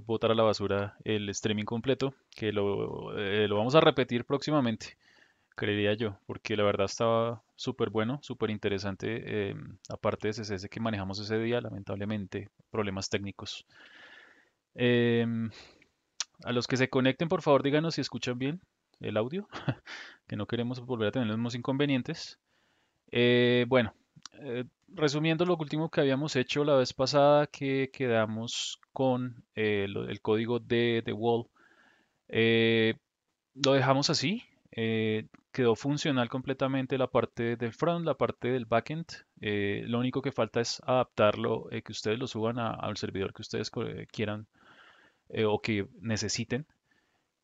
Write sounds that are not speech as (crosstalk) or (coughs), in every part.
botar a la basura el streaming completo, que eh, lo, vamos a repetir próximamente, creería yo, porque la verdad estaba súper bueno, súper interesante, eh, aparte de ese que manejamos ese día, lamentablemente, problemas técnicos. Eh, a los que se conecten, por favor, díganos si escuchan bien el audio, (laughs) que no queremos volver a tener los mismos inconvenientes. bueno, eh, resumiendo lo último que habíamos hecho la vez pasada, que quedamos con eh, el código de, The Wall, eh, lo dejamos así. quedó funcional completamente la parte del front, la parte del backend. lo único que falta es adaptarlo, que ustedes lo suban al servidor que ustedes quieran o que necesiten.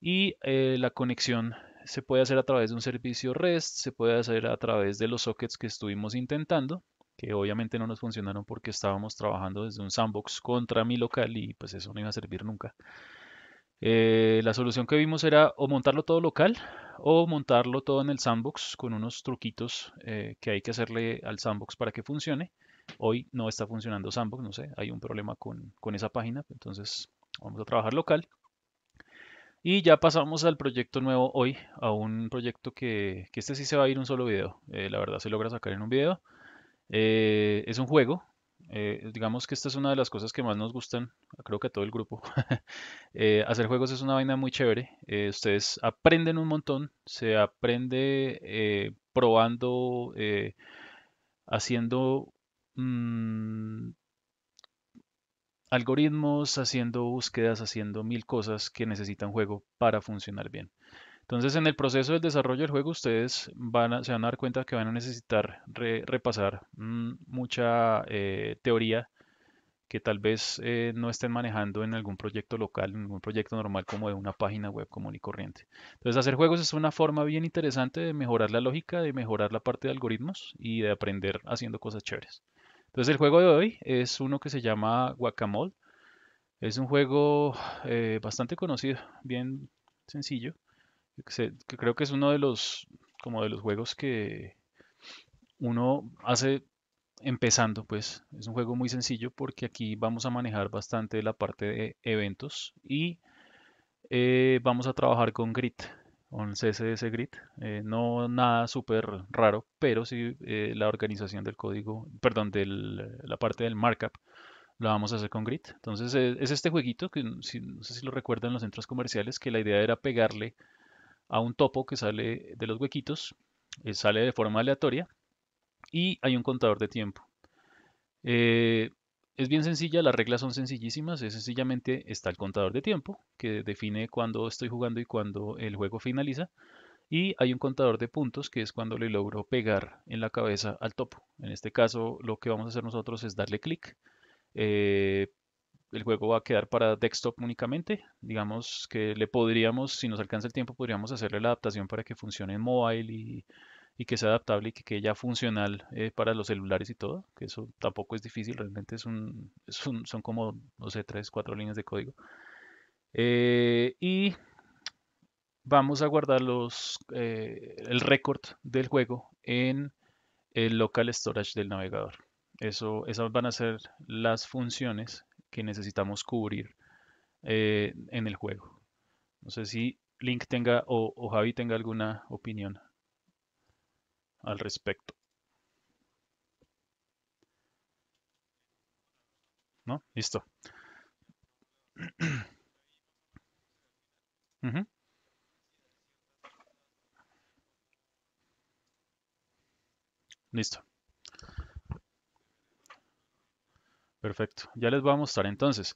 Y la conexión se puede hacer a través de un servicio REST, se puede hacer a través de los sockets que estuvimos intentando, que obviamente no nos funcionaron porque estábamos trabajando desde un sandbox contra mi local y pues eso no iba a servir nunca. Eh, la solución que vimos era o montarlo todo local o montarlo todo en el sandbox con unos truquitos eh, que hay que hacerle al sandbox para que funcione. Hoy no está funcionando sandbox, no sé, hay un problema con, con esa página, entonces vamos a trabajar local. Y ya pasamos al proyecto nuevo hoy, a un proyecto que, este sí se va a ir un solo video. Eh, la verdad se logra sacar en un video. Eh, es un juego. Eh, digamos que esta es una de las cosas que más nos gustan, creo que a todo el grupo. (laughs) hacer juegos es una vaina muy chévere. ustedes aprenden un montón, se aprende probando, haciendo mm, algoritmos, haciendo búsquedas, haciendo mil cosas que necesitan juego para funcionar bien. Entonces, en el proceso del desarrollo del juego, ustedes van se van a dar cuenta que van a necesitar repasar mm, mucha eh, teoría que tal vez eh, no estén manejando en algún proyecto local, en algún proyecto normal como de una página web común y corriente. Entonces, hacer juegos es una forma bien interesante de mejorar la lógica, de mejorar la parte de algoritmos y de aprender haciendo cosas chéveres. Entonces el juego de hoy es uno que se llama Guacamole. Es un juego eh, bastante conocido, bien sencillo. Que creo que es uno de los, como de los juegos que uno hace empezando, pues es un juego muy sencillo porque aquí vamos a manejar bastante la parte de eventos y eh, vamos a trabajar con grit un CSS grid, eh, no nada súper raro, pero sí eh, la organización del código, perdón, de la parte del markup lo vamos a hacer con grid. Entonces eh, es este jueguito que mm, no sé si lo recuerdan los centros comerciales, que la idea era pegarle a un topo que sale de los huequitos, sale de forma aleatoria y hay un contador de tiempo es bien sencilla, las reglas son sencillísimas, es sencillamente está el contador de tiempo que define cuándo estoy jugando y cuándo el juego finaliza y hay un contador de puntos que es cuando le logro pegar en la cabeza al topo. En este caso lo que vamos a hacer nosotros es darle clic. Eh, el juego va a quedar para desktop únicamente. Digamos que le podríamos, si nos alcanza el tiempo, podríamos hacerle la adaptación para que funcione en mobile y y que sea adaptable y que quede ya funcional eh, para los celulares y todo, que eso tampoco es difícil, realmente es un, (laughs) son como, no sé, tres, cuatro líneas de código. Eh, y vamos a guardar eh, el récord del juego en el local storage del navegador. Eso, esas van a ser las funciones que necesitamos cubrir en el juego. No sé si Link tenga o, o Javi tenga alguna opinión al respecto. ¿No? Listo. (clears throat) Listo. Perfecto. Ya les voy a mostrar entonces.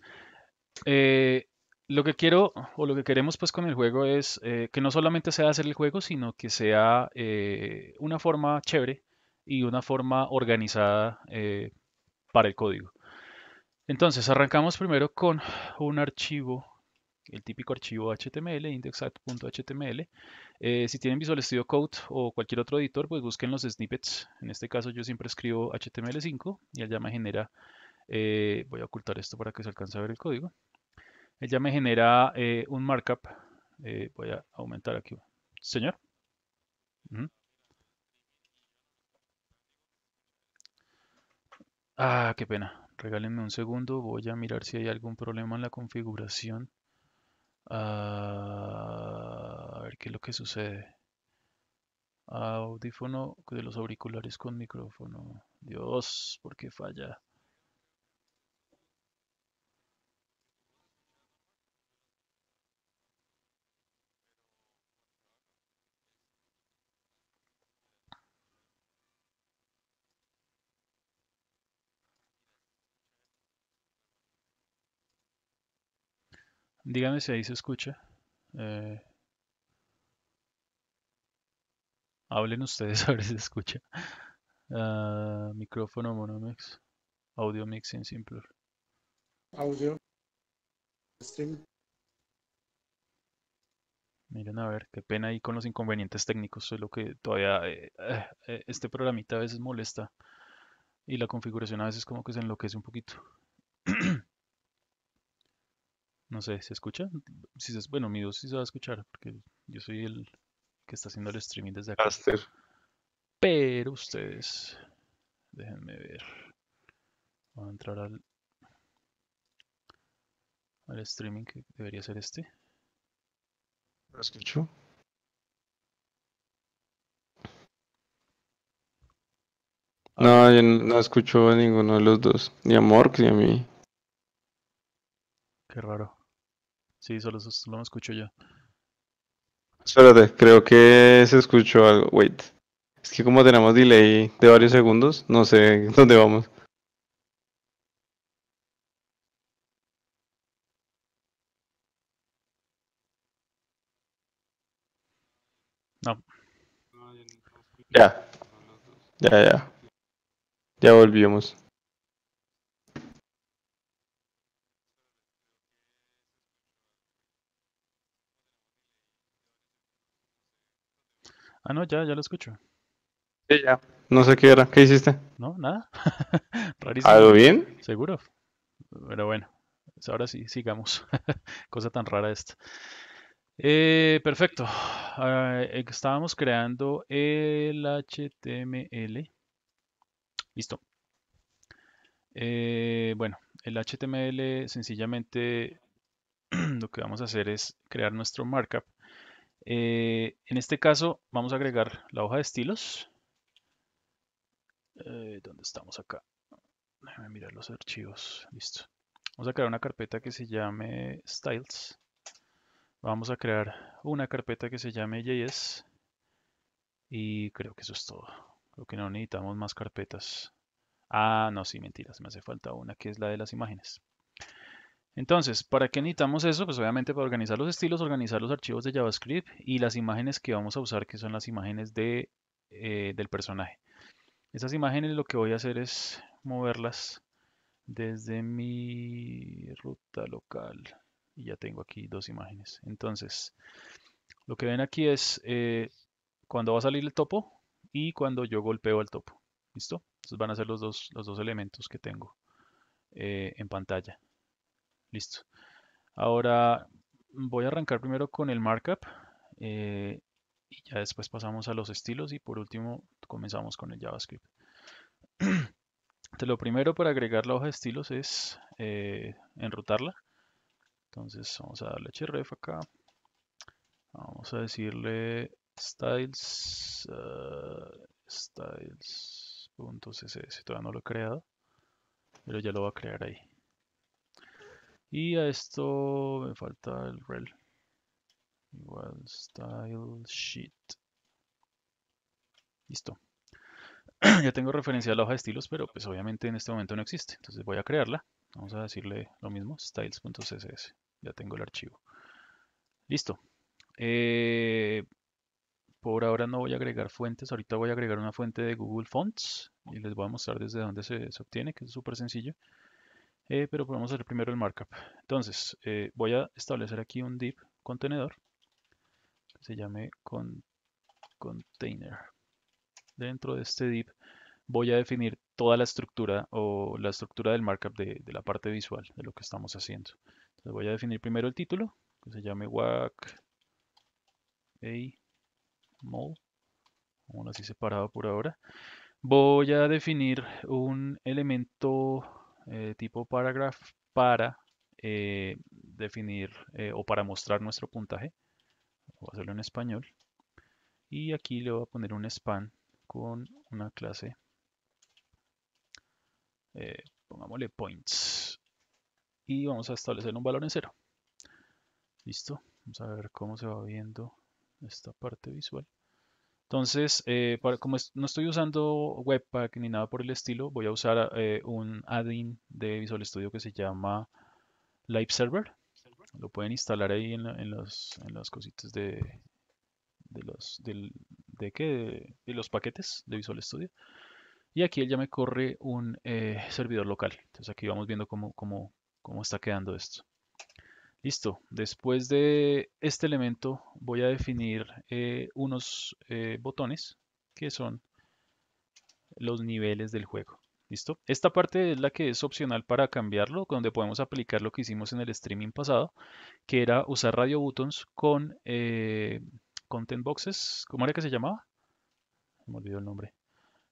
Eh, lo que quiero o lo que queremos pues con el juego es eh, que no solamente sea hacer el juego, sino que sea eh, una forma chévere y una forma organizada eh, para el código. Entonces arrancamos primero con un archivo, el típico archivo HTML, index.html. si tienen Visual Studio Code o cualquier otro editor, pues busquen los snippets. En este caso yo siempre escribo HTML5 y allá me genera, voy a ocultar esto para que se alcance a ver el código ella me genera eh, un markup. Eh, voy a aumentar aquí. Señor. Ah, qué pena. Regálenme un segundo. Voy a mirar si hay algún problema en la configuración. Ah, a ver qué es lo que sucede. Audífono de los auriculares con micrófono. Dios, ¿por qué falla? Dígame si ahí se escucha. Eh, hablen ustedes (laughs) a ver si se escucha. Ah, micrófono Monomix. Audio Mixing Simpler. Audio. Stream. Miren, a ver, qué pena ahí con los inconvenientes técnicos. Es lo que todavía. Eh, eh, este programita a veces molesta. Y la configuración a veces como que se enloquece un poquito. (clears throat) No sé, ¿se escucha? Si se, bueno, mi voz sí se va a escuchar, porque yo soy el que está haciendo el streaming desde acá. Pero ustedes, déjenme ver. Voy a entrar al, al streaming que debería ser este. ¿Lo escucho? No, yo no, no escucho a ninguno de los dos, ni a Mork ni a mí. Qué raro. Sí, solo, lo escucho yo. Espérate, creo que se escuchó algo. Wait. Es que como tenemos delay de varios segundos, no sé (laughs) dónde vamos. No. Ya. Ya, ya. Ya volvimos. Ah, no, ya, ya lo escucho. Sí, ya. No sé qué era. ¿Qué hiciste? No, nada. (laughs) Rarísimo. ¿Algo bien? Seguro. Pero bueno, pues ahora sí, sigamos. (laughs) Cosa tan rara esta. Eh, perfecto. Ah, eh, estábamos creando el HTML. Listo. Eh, bueno, el HTML sencillamente (clears throat) lo que vamos a hacer es crear nuestro markup eh, en este caso vamos a agregar la hoja de estilos. Eh, ¿Dónde estamos acá? Déjame mirar los archivos. Listo. Vamos a crear una carpeta que se llame styles. Vamos a crear una carpeta que se llame JS. Y creo que eso es todo. Creo que no necesitamos más carpetas. Ah, no, sí, mentiras. Me hace falta una que es la de las imágenes. Entonces, ¿para qué necesitamos eso? Pues obviamente para organizar los estilos, organizar los archivos de JavaScript y las imágenes que vamos a usar, que son las imágenes eh, del personaje. Esas imágenes lo que voy a hacer es moverlas desde mi ruta local. Y ya tengo aquí dos imágenes. Entonces, lo que ven aquí es eh, cuando va a salir el topo y cuando yo golpeo al topo. ¿Listo? Entonces, van a ser los dos, elementos que tengo eh, en pantalla. Listo. Ahora voy a arrancar primero con el markup eh, y ya después pasamos a los estilos y por último comenzamos con el JavaScript. (clears throat) lo primero para agregar la hoja de estilos es eh, enrutarla. Entonces vamos a darle href acá. Vamos a decirle styles eh, styles.css. Todavía no lo he creado, pero ya lo va a crear ahí. Y a esto me falta el rel. Igual style sheet. Listo. (clears throat) ya tengo referencia a la hoja de estilos, pero pues obviamente en este momento no existe. Entonces voy a crearla. Vamos a decirle lo mismo, styles.css. Ya tengo el archivo. Listo. Eh, por ahora no voy a agregar fuentes. Ahorita voy a agregar una fuente de Google Fonts y les voy a mostrar desde dónde se, se obtiene, que es súper sencillo. Eh, pero podemos hacer primero el markup. Entonces, eh, voy a establecer aquí un div contenedor que se llame con, container. Dentro de este div voy a definir toda la estructura o la estructura del markup de, la parte visual de lo que estamos haciendo. Entonces voy a definir primero el título, que se llame WAC A Mall, así separado por ahora. Voy a definir un elemento eh, tipo paragraph para eh, definir eh, o para mostrar nuestro puntaje. Voy a hacerlo en español. Y aquí le voy a poner un span con una clase. pongámosle points. Y vamos a establecer un valor en cero. Listo. Vamos a ver cómo se va viendo esta parte visual. Entonces, eh, como no estoy usando Webpack ni nada por el estilo, voy a usar ah, eh, un add-in de Visual Studio que se llama Live Server. Lo pueden instalar ahí en, las cositas de, de los, de, qué? los paquetes de Visual Studio. Y aquí él ya me corre un eh, servidor local. Entonces aquí vamos viendo cómo está quedando esto. Listo, después de este elemento voy a definir eh, unos eh, botones que son los niveles del juego. ¿Listo? Esta parte es la que es opcional para cambiarlo, donde podemos aplicar lo que hicimos en el streaming pasado, que era usar radio buttons con eh, content boxes. ¿Cómo era que se llamaba? Me olvidó el nombre.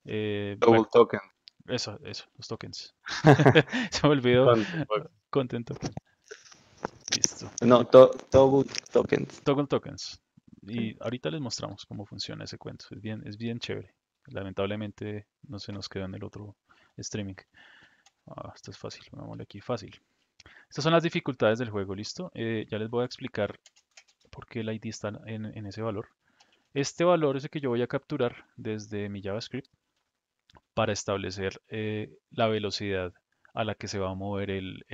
Double token. Eso, eso, los tokens. (laughs) (laughs) se me olvidó. Content token. Listo. No, to Tokens. Toggle Tokens. Y ahorita les mostramos cómo funciona ese cuento. Es bien, es bien chévere. Lamentablemente no se nos quedó en el otro streaming. Ah, esto es fácil, aquí fácil. Estas son las dificultades del juego, ¿listo? Eh, ya les voy a explicar por qué el ID está en, ese valor. Este valor es el que yo voy a capturar desde mi JavaScript para establecer eh, la velocidad a la que se va a mover el,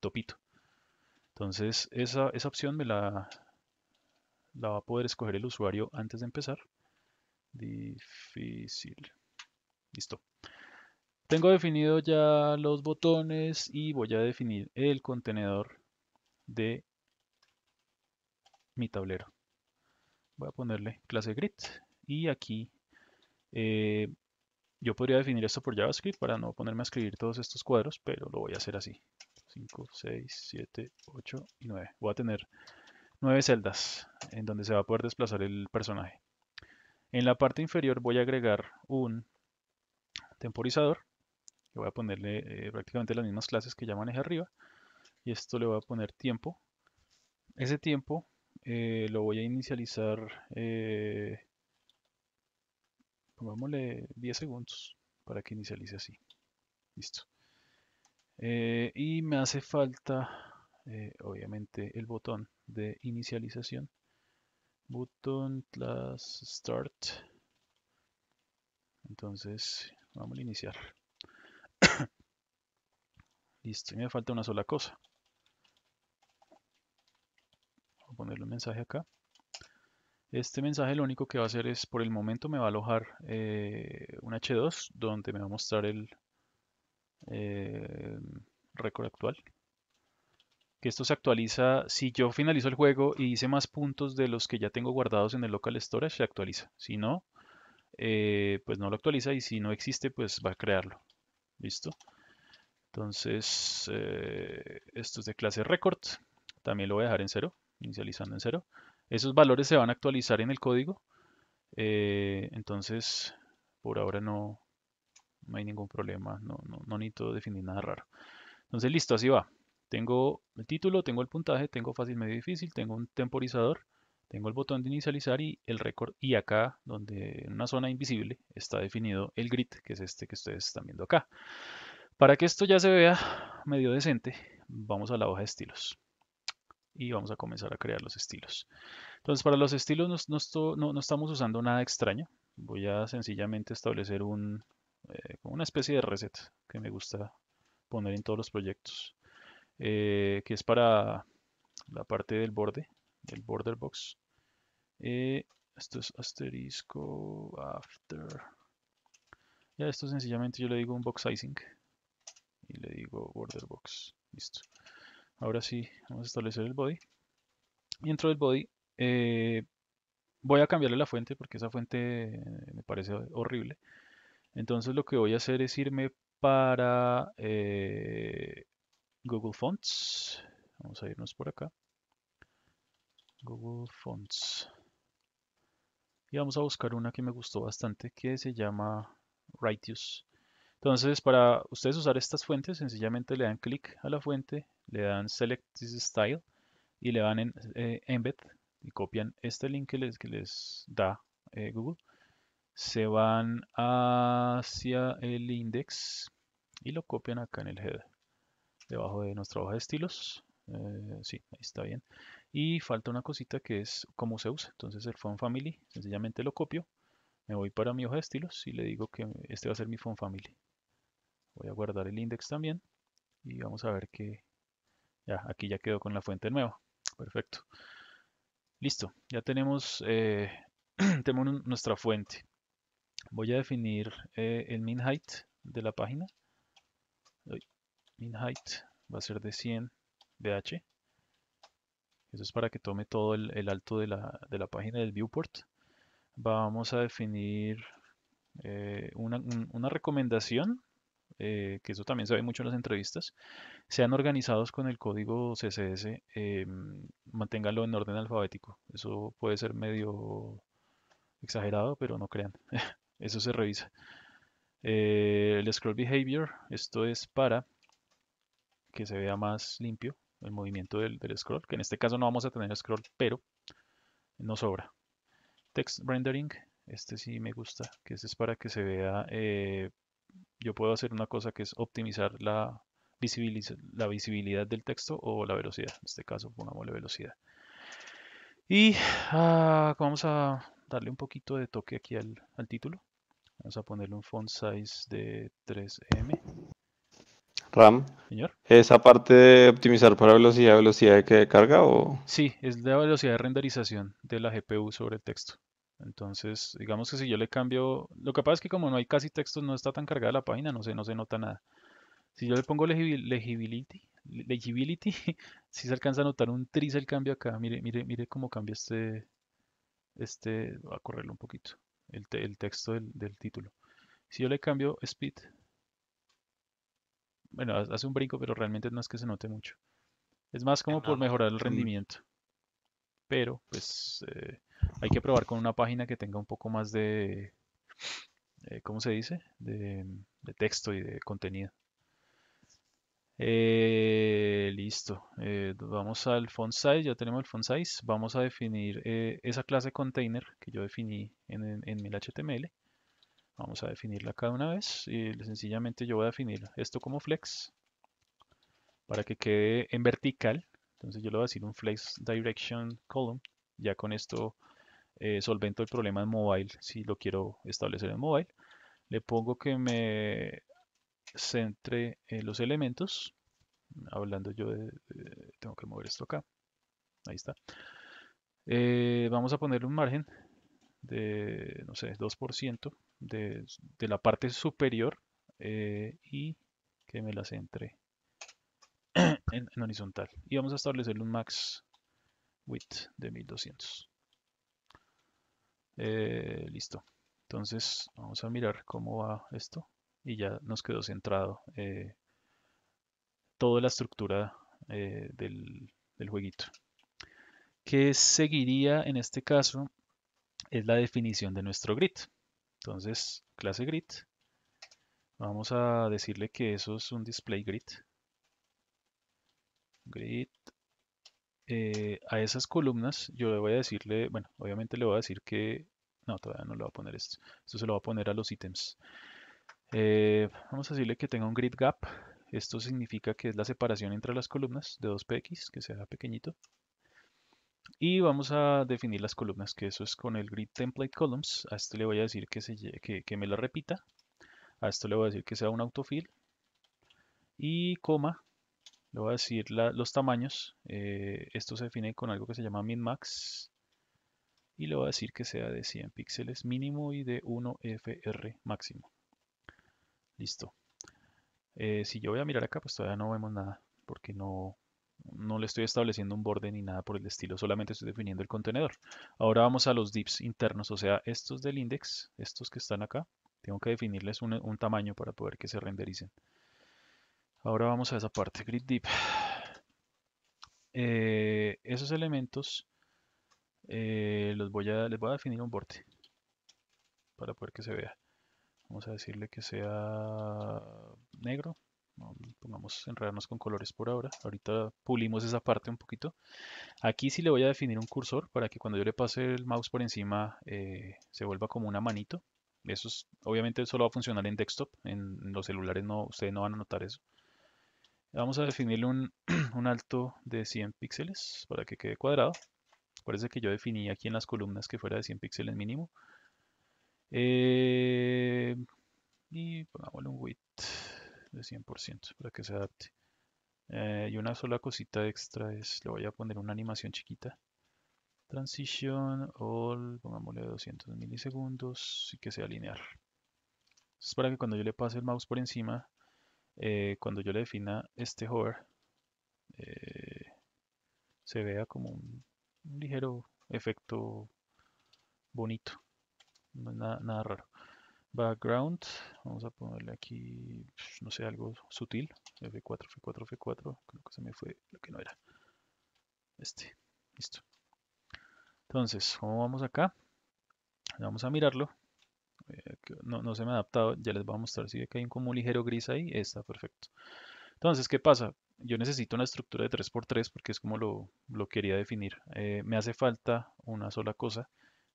topito. Entonces esa, opción me la, va a poder escoger el usuario antes de empezar. Difícil. Listo. Tengo definido ya los botones y voy a definir el contenedor de mi tablero. Voy a ponerle clase grid y aquí eh, yo podría definir esto por JavaScript para no ponerme a escribir todos estos cuadros, pero lo voy a hacer así. 5, 6, 7, 8 y 9. Voy a tener 9 celdas en donde se va a poder desplazar el personaje. En la parte inferior voy a agregar un temporizador. Que voy a ponerle eh, prácticamente las mismas clases que ya manejé arriba. Y esto le voy a poner tiempo. Ese tiempo eh, lo voy a inicializar, eh, pongámosle 10 segundos para que inicialice así. Listo. Eh, y me hace falta, eh, obviamente, el botón de inicialización. Button class start. Entonces, vamos a iniciar. (coughs) Listo, y me falta una sola cosa. Voy a ponerle un mensaje acá. Este mensaje lo único que va a hacer es, por el momento me va a alojar eh, un H2 donde me va a mostrar el, record eh, récord actual. Que esto se actualiza, si yo finalizo el juego y hice más puntos de los que ya tengo guardados en el local storage, se actualiza. Si no, eh, pues no lo actualiza y si no existe, pues va a crearlo. ¿Listo? Entonces, eh, esto es de clase record. También lo voy a dejar en cero, inicializando en cero. Esos valores se van a actualizar en el código. entonces, por ahora no, no hay ningún problema, no, no, necesito definir nada raro. Entonces listo, así va. Tengo el título, tengo el puntaje, tengo fácil, medio, difícil, tengo un temporizador, tengo el botón de inicializar y el récord. Y acá, donde en una zona invisible, está definido el grid, que es este que ustedes están viendo acá. Para que esto ya se vea medio decente, vamos a la hoja de estilos. Y vamos a comenzar a crear los estilos. Entonces, para los estilos no, no estamos usando nada extraño. Voy a sencillamente establecer un, eh, como una especie de reset que me gusta poner en todos los proyectos, eh, que es para la parte del borde, del border box. Eh, esto es asterisco after. Ya esto sencillamente yo le digo un box sizing y le digo border box. Listo. Ahora sí, vamos a establecer el body. Y dentro del body voy a cambiarle la fuente porque esa fuente me parece horrible. Entonces lo que voy a hacer es irme para eh, Google Fonts. Vamos a irnos por acá. Google Fonts. Y vamos a buscar una que me gustó bastante que se llama Righteous. Entonces, para ustedes usar estas fuentes, sencillamente le dan clic a la fuente, le dan Select this Style y le dan en eh, Embed y copian este link que les, les da eh, Google se van hacia el index y lo copian acá en el header debajo de nuestra hoja de estilos eh, sí, ahí está bien y falta una cosita que es cómo se usa entonces el font family sencillamente lo copio me voy para mi hoja de estilos y le digo que este va a ser mi font family voy a guardar el index también y vamos a ver que ya aquí ya quedó con la fuente nueva perfecto listo ya tenemos eh, (clears throat) tenemos nuestra fuente voy a definir eh, el min height de la página. Min height va a ser de 100 bh. Eso es para que tome todo el, alto de la, página del viewport. Vamos a definir eh, una, recomendación, eh, que eso también se ve mucho en las entrevistas. Sean organizados con el código CSS, em, manténganlo en orden alfabético. Eso puede ser medio exagerado, pero no crean. (laughs) Eso se revisa. Eh, el scroll behavior, esto es para que se vea más limpio el movimiento del, scroll, que en este caso no vamos a tener scroll, pero no sobra. Text rendering, este sí me gusta, que este es para que se vea, eh, yo puedo hacer una cosa que es optimizar la, la visibilidad del texto o la velocidad, en este caso pongámosle velocidad. Y ah, vamos a darle un poquito de toque aquí al título. Vamos a ponerle un font size de 3M. RAM. Señor. ¿Esa parte de optimizar para velocidad, velocidad de carga o...? Sí, es la velocidad de renderización de la GPU sobre el texto. Entonces, digamos que si yo le cambio... Lo que pasa es que como no hay casi texto, no está tan cargada la página, no se, no se nota nada. Si yo le pongo legibility, legibility, si (laughs) se alcanza a notar un tris el cambio acá. Mire, mire, mire cómo cambia este... Este... Voy a correrlo un poquito el, texto del, título. Si yo le cambio speed, bueno, hace un brinco, pero realmente no es que se note mucho. Es más como por mejorar el rendimiento. Pero, pues, eh, hay que probar con una página que tenga un poco más de, eh, ¿cómo se dice? de texto y de contenido. Eh, listo, eh, vamos al font size, ya tenemos el font size, vamos a definir eh, esa clase container que yo definí en, el HTML, vamos a definirla cada una vez y sencillamente yo voy a definir esto como flex para que quede en vertical, entonces yo le voy a decir un flex direction column, ya con esto solvento el problema en mobile si lo quiero establecer en mobile, le pongo que me centre eh, los elementos. Hablando yo de, Tengo que mover esto acá. Ahí está. Eh, vamos a ponerle un margen de, no sé, 2% de, de la parte superior eh, y que me la centre (clears throat) en, horizontal. Y vamos a establecerle un max width de 1200. listo. Entonces vamos a mirar cómo va esto y ya nos quedó centrado eh, toda la estructura eh, del, jueguito. ¿Qué seguiría en este caso? Es la definición de nuestro grid. Entonces, clase grid. Vamos a decirle que eso es un display grid. Grid. Eh, a esas columnas yo le voy a decirle, bueno, obviamente le voy a decir que, no, todavía no le voy a poner esto. Esto se lo va a poner a los ítems. Eh, vamos a decirle que tenga un grid gap. Esto significa que es la separación entre las columnas de 2px, que sea pequeñito. Y vamos a definir las columnas, que eso es con el grid template columns. A esto le voy a decir que, me la repita. A esto le voy a decir que sea un autofill. Y coma, le voy a decir los tamaños. Eh, esto se define con algo que se llama min-max. Y le voy a decir que sea de 100 píxeles mínimo y de 1 fr máximo. Listo. Eh, si yo voy a mirar acá, pues todavía no vemos nada, porque no, no le estoy estableciendo un borde ni nada por el estilo, solamente estoy definiendo el contenedor. Ahora vamos a los dips internos, o sea, estos del index, estos que están acá, tengo que definirles un, tamaño para poder que se rendericen. Ahora vamos a esa parte, grid dip. Eh, esos elementos eh, los voy a, les voy a definir un borde para poder que se vea. Vamos a decirle que sea negro. No, pongamos enredarnos con colores por ahora. Ahorita pulimos esa parte un poquito. Aquí sí le voy a definir un cursor para que cuando yo le pase el mouse por encima eh, se vuelva como una manito. Eso es, obviamente solo va a funcionar en desktop. En los celulares no, ustedes no van a notar eso. Vamos a definirle un, (clears throat) un alto de 100 píxeles para que quede cuadrado. parece que yo definí aquí en las columnas que fuera de 100 píxeles mínimo. Eh, y pongámosle un width de 100% para que se adapte. Eh, y una sola cosita extra es, le voy a poner una animación chiquita. Transition all, pongámosle 200 milisegundos y que sea lineal. Es para que cuando yo le pase el mouse por encima, eh, cuando yo le defina este hover, se vea como un ligero efecto bonito no nada, nada raro. Background, vamos a ponerle aquí, no sé, algo sutil. F4, F4, F4, creo que se me fue lo que no era. Este, listo. Entonces, ¿cómo vamos acá? Vamos a mirarlo. Eh, no, se me ha adaptado, ya les voy a mostrar. Si ve que hay como un ligero gris ahí, está perfecto. Entonces, ¿qué pasa? Yo necesito una estructura de 3x3 porque es como lo, quería definir. Eh, me hace falta una sola cosa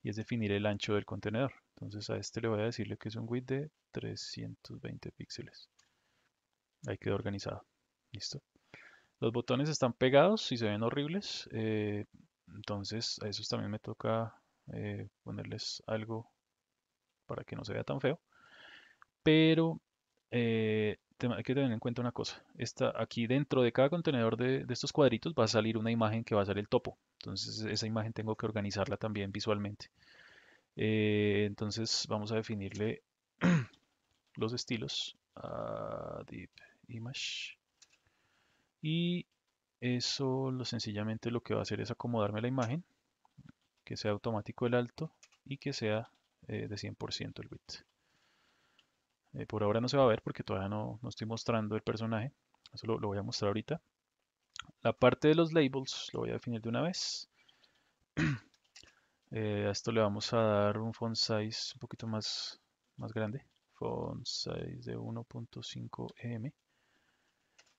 y es definir el ancho del contenedor. Entonces a este le voy a decirle que es un width de 320 píxeles. Ahí quedó organizado. Listo. Los botones están pegados y se ven horribles. Eh, entonces a esos también me toca eh, ponerles algo para que no se vea tan feo. Pero eh, hay que tener en cuenta una cosa. Esta, aquí dentro de cada contenedor de, estos cuadritos va a salir una imagen que va a ser el topo. Entonces esa imagen tengo que organizarla también visualmente. Eh, entonces vamos a definirle (clears throat) los estilos a Deep Image. Y eso lo, sencillamente lo que va a hacer es acomodarme la imagen, que sea automático el alto y que sea eh, de 100% el width eh, por ahora no se va a ver porque todavía no, no estoy mostrando el personaje. Eso lo, voy a mostrar ahorita. La parte de los labels lo voy a definir de una vez. (clears throat) Eh, a esto le vamos a dar un font size un poquito más, más grande. Font size de 1.5 m.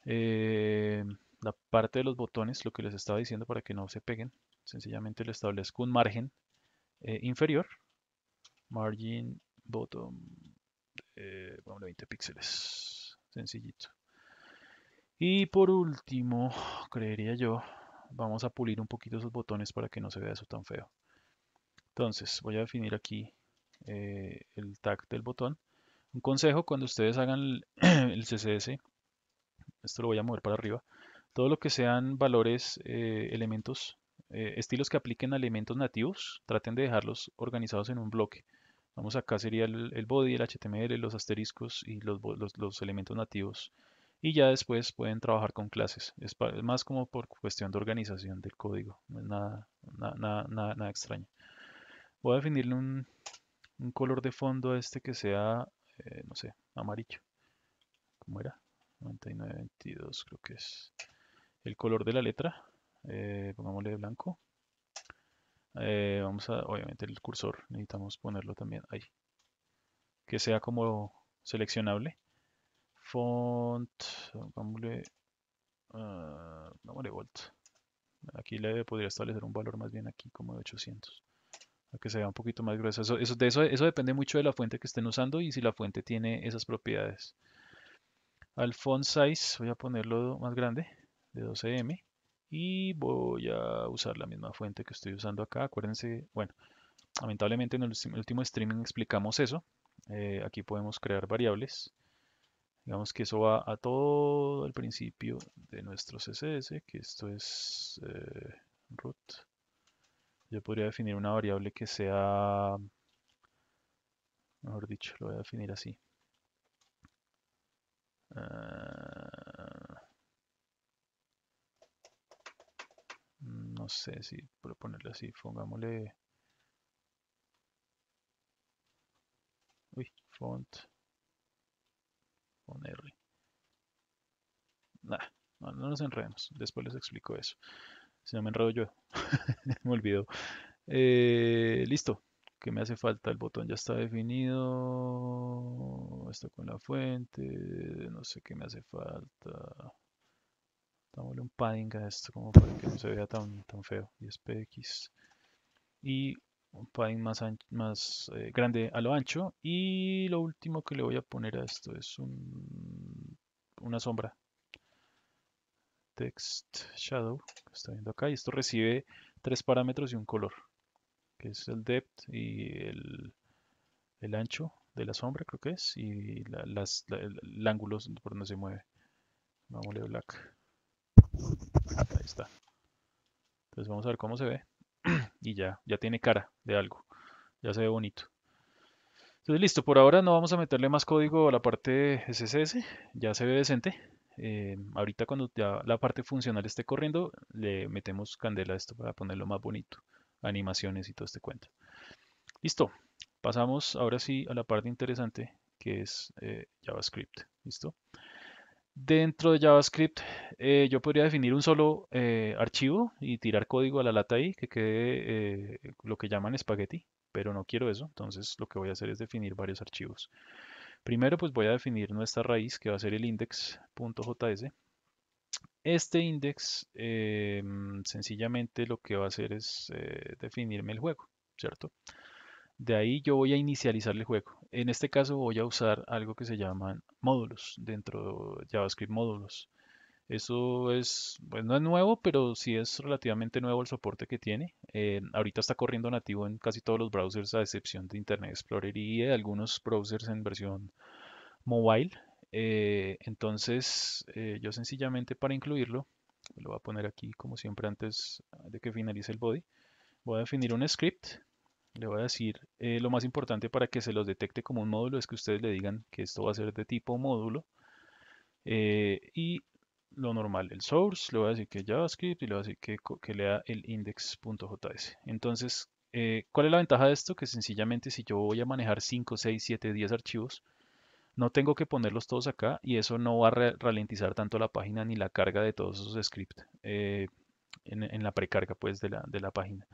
Eh, la parte de los botones, lo que les estaba diciendo para que no se peguen, sencillamente le establezco un margen inferior. Margin bottom 20 eh, píxeles, sencillito. Y por último, creería yo, vamos a pulir un poquito esos botones para que no se vea eso tan feo. Entonces, voy a definir aquí eh, el tag del botón. Un consejo, cuando ustedes hagan el, CSS, (clears throat) esto lo voy a mover para arriba, todo lo que sean valores, eh, elementos, estilos que apliquen a elementos nativos, traten de dejarlos organizados en un bloque. Vamos acá, sería el, body, el HTML, los asteriscos y los, los, elementos nativos. Y ya después pueden trabajar con clases. Es, más como por cuestión de organización del código. No es nada, nada, nada, extraño. Voy a definirle un, color de fondo a este que sea, eh, no sé, amarillo. ¿Cómo era? 9922 creo que es. El color de la letra. Eh, pongámosle blanco. Eh, vamos a, obviamente el cursor, necesitamos ponerlo también ahí. Que sea como seleccionable. Font, vamos a ah, volt. Aquí le podría establecer un valor más bien aquí como de 800. A que sea un poquito más grueso. Eso, eso, eso depende mucho de la fuente que estén usando y si la fuente tiene esas propiedades. Al font size voy a ponerlo más grande, de 12M y voy a usar la misma fuente que estoy usando acá. Acuérdense, bueno, lamentablemente en el último streaming explicamos eso. Eh, aquí podemos crear variables. Digamos que eso va a todo el principio de nuestro CSS, que esto es eh, root. Yo podría definir una variable que sea, mejor dicho, lo voy a definir así. Ah, no sé si ponerle así, pongámosle uy, font ponerle R nah, no, nos enredemos, después les explico eso si no me enredo yo (laughs) me olvidó eh, listo, ¿qué me hace falta? El botón ya está definido. Está con la fuente. No sé qué me hace falta. Dámosle un padding a esto como para que no se vea tan, tan feo. Y es PX. Y un padding más, más eh, grande a lo ancho. Y lo último que le voy a poner a esto es un, una sombra. Text Shadow, que está viendo acá. Y esto recibe tres parámetros y un color. Que es el depth y el, el ancho de la sombra, creo que es. Y las, el, ángulo por donde se mueve. leer black. Ahí está. Entonces vamos a ver cómo se ve. (clears throat) y ya, ya tiene cara de algo. Ya se ve bonito. Entonces listo, por ahora no vamos a meterle más código a la parte CSS Ya se ve decente. Eh, ahorita cuando ya la parte funcional esté corriendo, le metemos candela a esto para ponerlo más bonito. Animaciones y todo este cuento. Listo. Pasamos ahora sí a la parte interesante que es eh, JavaScript. ¿Listo? Dentro de JavaScript eh, yo podría definir un solo eh, archivo y tirar código a la lata ahí que quede eh, lo que llaman espagueti, pero no quiero eso, entonces lo que voy a hacer es definir varios archivos. Primero pues voy a definir nuestra raíz que va a ser el index.js. Este index sencillamente lo que va a hacer es definirme el juego, ¿cierto? De ahí yo voy a inicializar el juego. En este caso voy a usar algo que se llaman módulos dentro de JavaScript módulos. Eso es, bueno pues, no es nuevo, pero sí es relativamente nuevo el soporte que tiene. Eh, ahorita está corriendo nativo en casi todos los browsers, a excepción de Internet Explorer y algunos browsers en versión mobile. Eh, entonces, eh, yo sencillamente para incluirlo, lo voy a poner aquí como siempre antes de que finalice el body, voy a definir un script le voy a decir eh, lo más importante para que se los detecte como un módulo es que ustedes le digan que esto va a ser de tipo módulo eh, y lo normal, el source, le voy a decir que JavaScript y le voy a decir que, que lea el index.js. Entonces, eh, ¿cuál es la ventaja de esto? Que sencillamente si yo voy a manejar 5, 6, 7, 10 archivos, no tengo que ponerlos todos acá y eso no va a ralentizar tanto la página ni la carga de todos esos scripts en, la precarga pues de la, de la página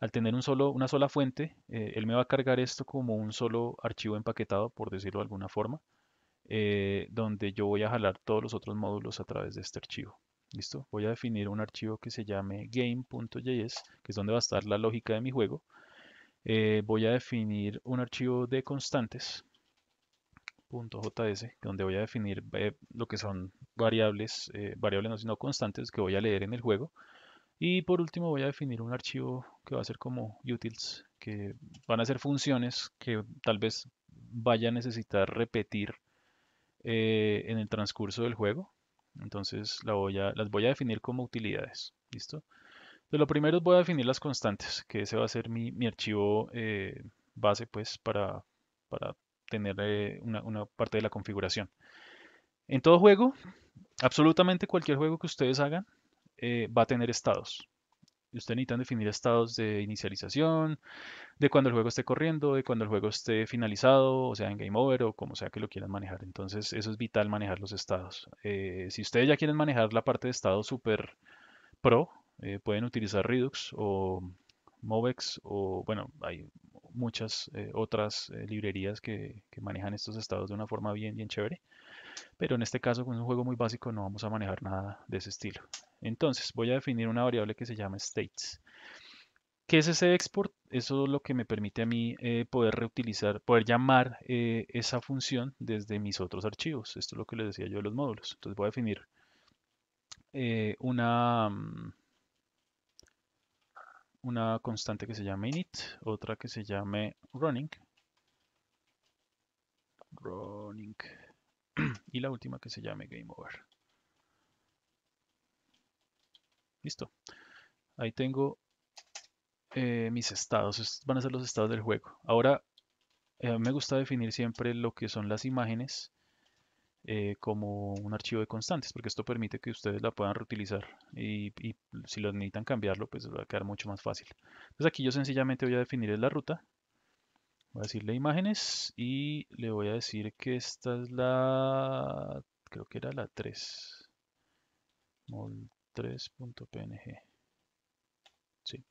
al tener un solo, una sola fuente, eh, él me va a cargar esto como un solo archivo empaquetado, por decirlo de alguna forma, eh, donde yo voy a jalar todos los otros módulos a través de este archivo. ¿Listo? Voy a definir un archivo que se llame game.js, que es donde va a estar la lógica de mi juego. Eh, voy a definir un archivo de constantes, .js, donde voy a definir lo que son variables, variables no sino constantes que voy a leer en el juego y por último voy a definir un archivo que va a ser como utils, que van a ser funciones que tal vez vaya a necesitar repetir eh, en el transcurso del juego. Entonces las voy a definir como utilidades. ¿Listo? De lo primero voy a definir las constantes, que ese va a ser mi, archivo eh, base pues para, para tener eh, una, parte de la configuración. En todo juego, absolutamente cualquier juego que ustedes hagan, eh, va a tener estados. Y ustedes necesitan definir estados de inicialización, de cuando el juego esté corriendo, de cuando el juego esté finalizado, o sea, en game over o como sea que lo quieran manejar. Entonces, eso es vital manejar los estados. Eh, si ustedes ya quieren manejar la parte de estado super pro, eh, pueden utilizar Redux o Movex o, bueno, hay muchas otras librerías que, que, manejan estos estados de una forma bien, bien chévere pero en este caso con un juego muy básico no vamos a manejar nada de ese estilo. Entonces voy a definir una variable que se llama states. ¿Qué es ese export? Eso es lo que me permite a mí eh, poder reutilizar, poder llamar eh, esa función desde mis otros archivos. Esto es lo que les decía yo de los módulos. Entonces voy a definir eh, una, mm, una constante que se llame init, otra que se llame running. Running y la última que se llame Game Over. Listo. Ahí tengo eh, mis estados. van a ser los estados del juego. Ahora, eh, me gusta definir siempre lo que son las imágenes eh, como un archivo de constantes, porque esto permite que ustedes la puedan reutilizar y, y si lo necesitan cambiarlo, pues va a quedar mucho más fácil. Entonces aquí yo sencillamente voy a definir la ruta Voy a decirle imágenes y le voy a decir que esta es la... Creo que era la 3. Mol3.png. Sí.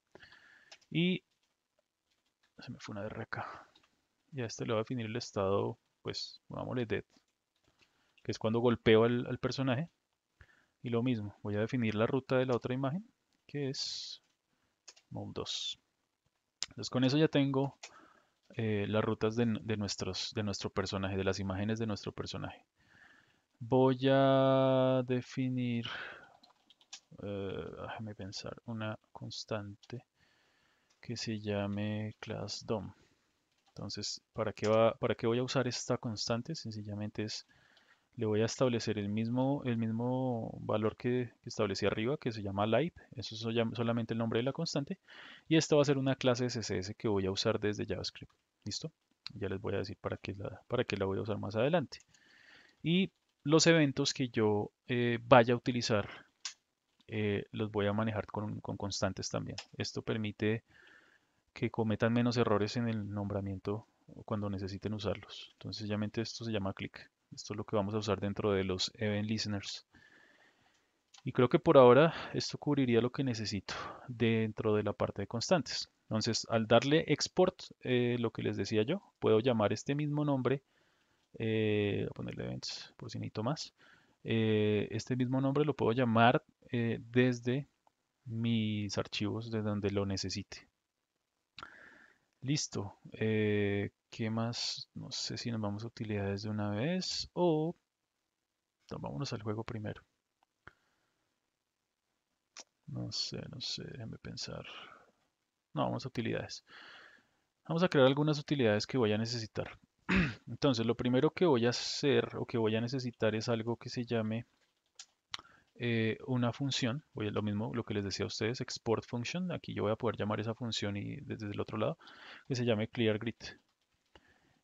Y... Se me fue una de acá. Y a este le voy a definir el estado, pues, vamos, dead. Que es cuando golpeo al, personaje. Y lo mismo, voy a definir la ruta de la otra imagen, que es Mol2. Entonces con eso ya tengo eh, las rutas de, nuestros, de nuestro personaje, de las imágenes de nuestro personaje. Voy a definir, eh, déjame pensar, una constante que se llame class DOM. Entonces, ¿para qué, va, ¿para qué voy a usar esta constante? Sencillamente es le voy a establecer el mismo, el mismo valor que, establecí arriba, que se llama live, eso es solamente el nombre de la constante, y esta va a ser una clase CSS que voy a usar desde JavaScript, ¿listo? Ya les voy a decir para qué la, para la voy a usar más adelante. Y los eventos que yo eh, vaya a utilizar, eh, los voy a manejar con, constantes también. Esto permite que cometan menos errores en el nombramiento cuando necesiten usarlos. Entonces, sencillamente esto se llama click. Esto es lo que vamos a usar dentro de los event listeners. Y creo que por ahora esto cubriría lo que necesito dentro de la parte de constantes. Entonces, al darle export, eh, lo que les decía yo, puedo llamar este mismo nombre, eh, voy a ponerle events por si necesito más, eh, este mismo nombre lo puedo llamar desde mis archivos, de donde lo necesite. Listo. ¿Qué más? No sé si nos vamos a utilidades de una vez o no, vámonos al juego primero. No sé, no sé, déjenme pensar. No, vamos a utilidades. Vamos a crear algunas utilidades que voy a necesitar. (clears throat) Entonces, lo primero que voy a hacer o que voy a necesitar es algo que se llame eh, una función. Voy a lo mismo, lo que les decía a ustedes, export function. Aquí yo voy a poder llamar esa función y desde el otro lado, que se llame clear grid.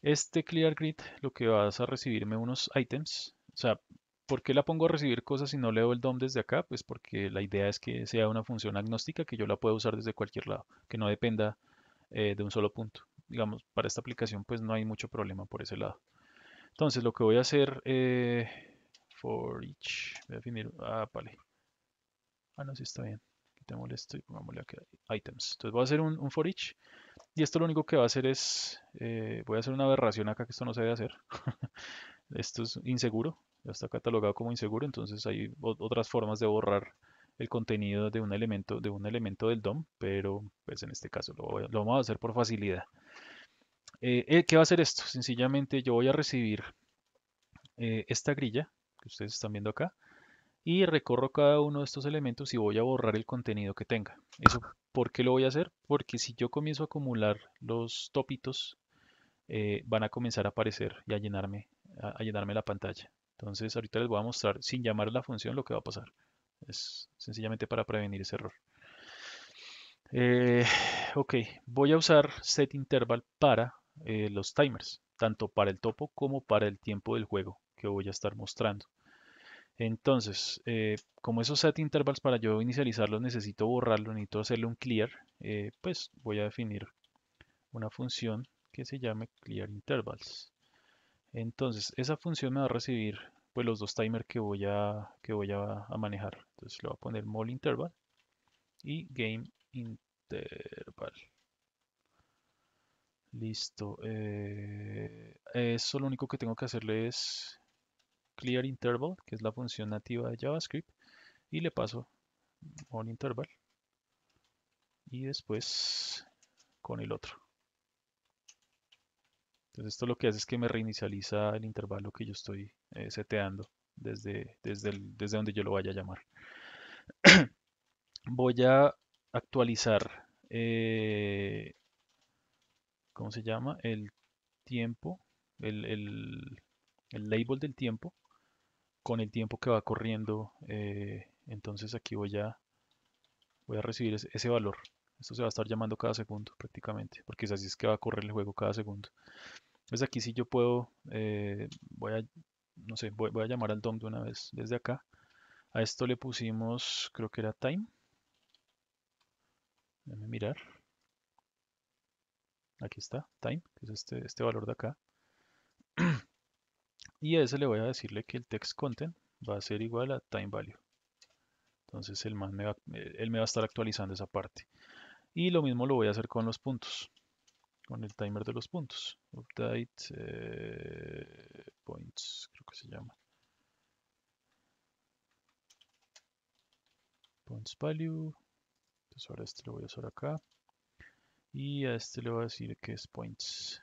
Este clear grid lo que vas a recibirme unos items, o sea, ¿por qué la pongo a recibir cosas si no leo el DOM desde acá? Pues porque la idea es que sea una función agnóstica que yo la pueda usar desde cualquier lado, que no dependa eh, de un solo punto. Digamos, para esta aplicación pues no hay mucho problema por ese lado. Entonces lo que voy a hacer, eh, for each, voy a definir, ah, vale. Ah, no, sí está bien. Quitémosle esto y pongámosle aquí. items. Entonces voy a hacer un, un for each y esto lo único que va a hacer es, eh, voy a hacer una aberración acá que esto no se debe hacer. (laughs) esto es inseguro, ya está catalogado como inseguro, entonces hay otras formas de borrar el contenido de un elemento, de un elemento del DOM, pero pues en este caso lo, vamos a hacer por facilidad. Eh, eh, ¿Qué va a hacer esto? Sencillamente yo voy a recibir esta grilla que ustedes están viendo acá y recorro cada uno de estos elementos y voy a borrar el contenido que tenga. Eso ¿Por qué lo voy a hacer? Porque si yo comienzo a acumular los topitos, eh, van a comenzar a aparecer y a llenarme, a, llenarme la pantalla. Entonces ahorita les voy a mostrar sin llamar la función lo que va a pasar. Es sencillamente para prevenir ese error. Eh, (sighs) ok, voy a usar set interval para eh, los timers, tanto para el topo como para el tiempo del juego que voy a estar mostrando. Entonces, eh, como esos set intervals para yo inicializarlos necesito borrarlo, necesito hacerle un clear, eh, pues voy a definir una función que se llame clear intervals. Entonces, esa función me va a recibir pues los dos timers que voy a, que voy a, manejar. Entonces le voy a poner mol interval y game interval. Listo. Eh, eso lo único que tengo que hacerle es clear interval, que es la función nativa de JavaScript, y le paso un interval y después con el otro. Entonces esto lo que hace es que me reinicializa el intervalo que yo estoy eh, seteando desde, desde, donde yo lo vaya a llamar. (clears throat) Voy a actualizar, eh, ¿cómo se llama? El tiempo, el, el label del tiempo con el tiempo que va corriendo. Eh, entonces aquí voy a, voy a recibir ese, valor. Esto se va a estar llamando cada segundo prácticamente, porque es así es que va a correr el juego cada segundo. Entonces pues aquí sí yo puedo, eh, voy a, no voy, a llamar al DOM de una vez desde acá. A esto le pusimos, creo que era time. Déjame mirar. Aquí está, time, que es este, este valor de acá y a ese le voy a decirle que el text content va a ser igual a time value. Entonces él, me va, eh, él me va a estar actualizando esa parte. Y lo mismo lo voy a hacer con los puntos, con el timer de los puntos. Update eh, points, creo que se llama. Points value. Entonces ahora este lo voy a usar acá. Y a este le voy a decir que es points.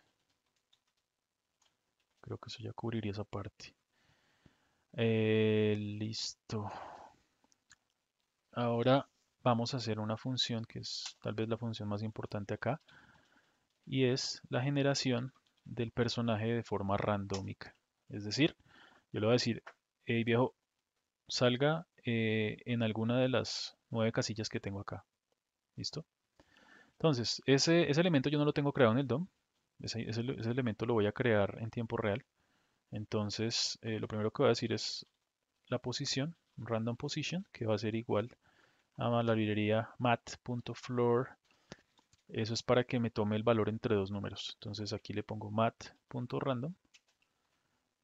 Creo que eso ya cubriría esa parte. Eh, listo. Ahora vamos a hacer una función que es tal vez la función más importante acá. Y es la generación del personaje de forma randómica. Es decir, yo le voy a decir, hey viejo, salga eh, en alguna de las nueve casillas que tengo acá. ¿Listo? Entonces, ese, ese elemento yo no lo tengo creado en el DOM, ese, elemento lo voy a crear en tiempo real. Entonces, eh, lo primero que voy a decir es la posición, random position, que va a ser igual a la librería mat.floor. Eso es para que me tome el valor entre dos números. Entonces aquí le pongo mat.random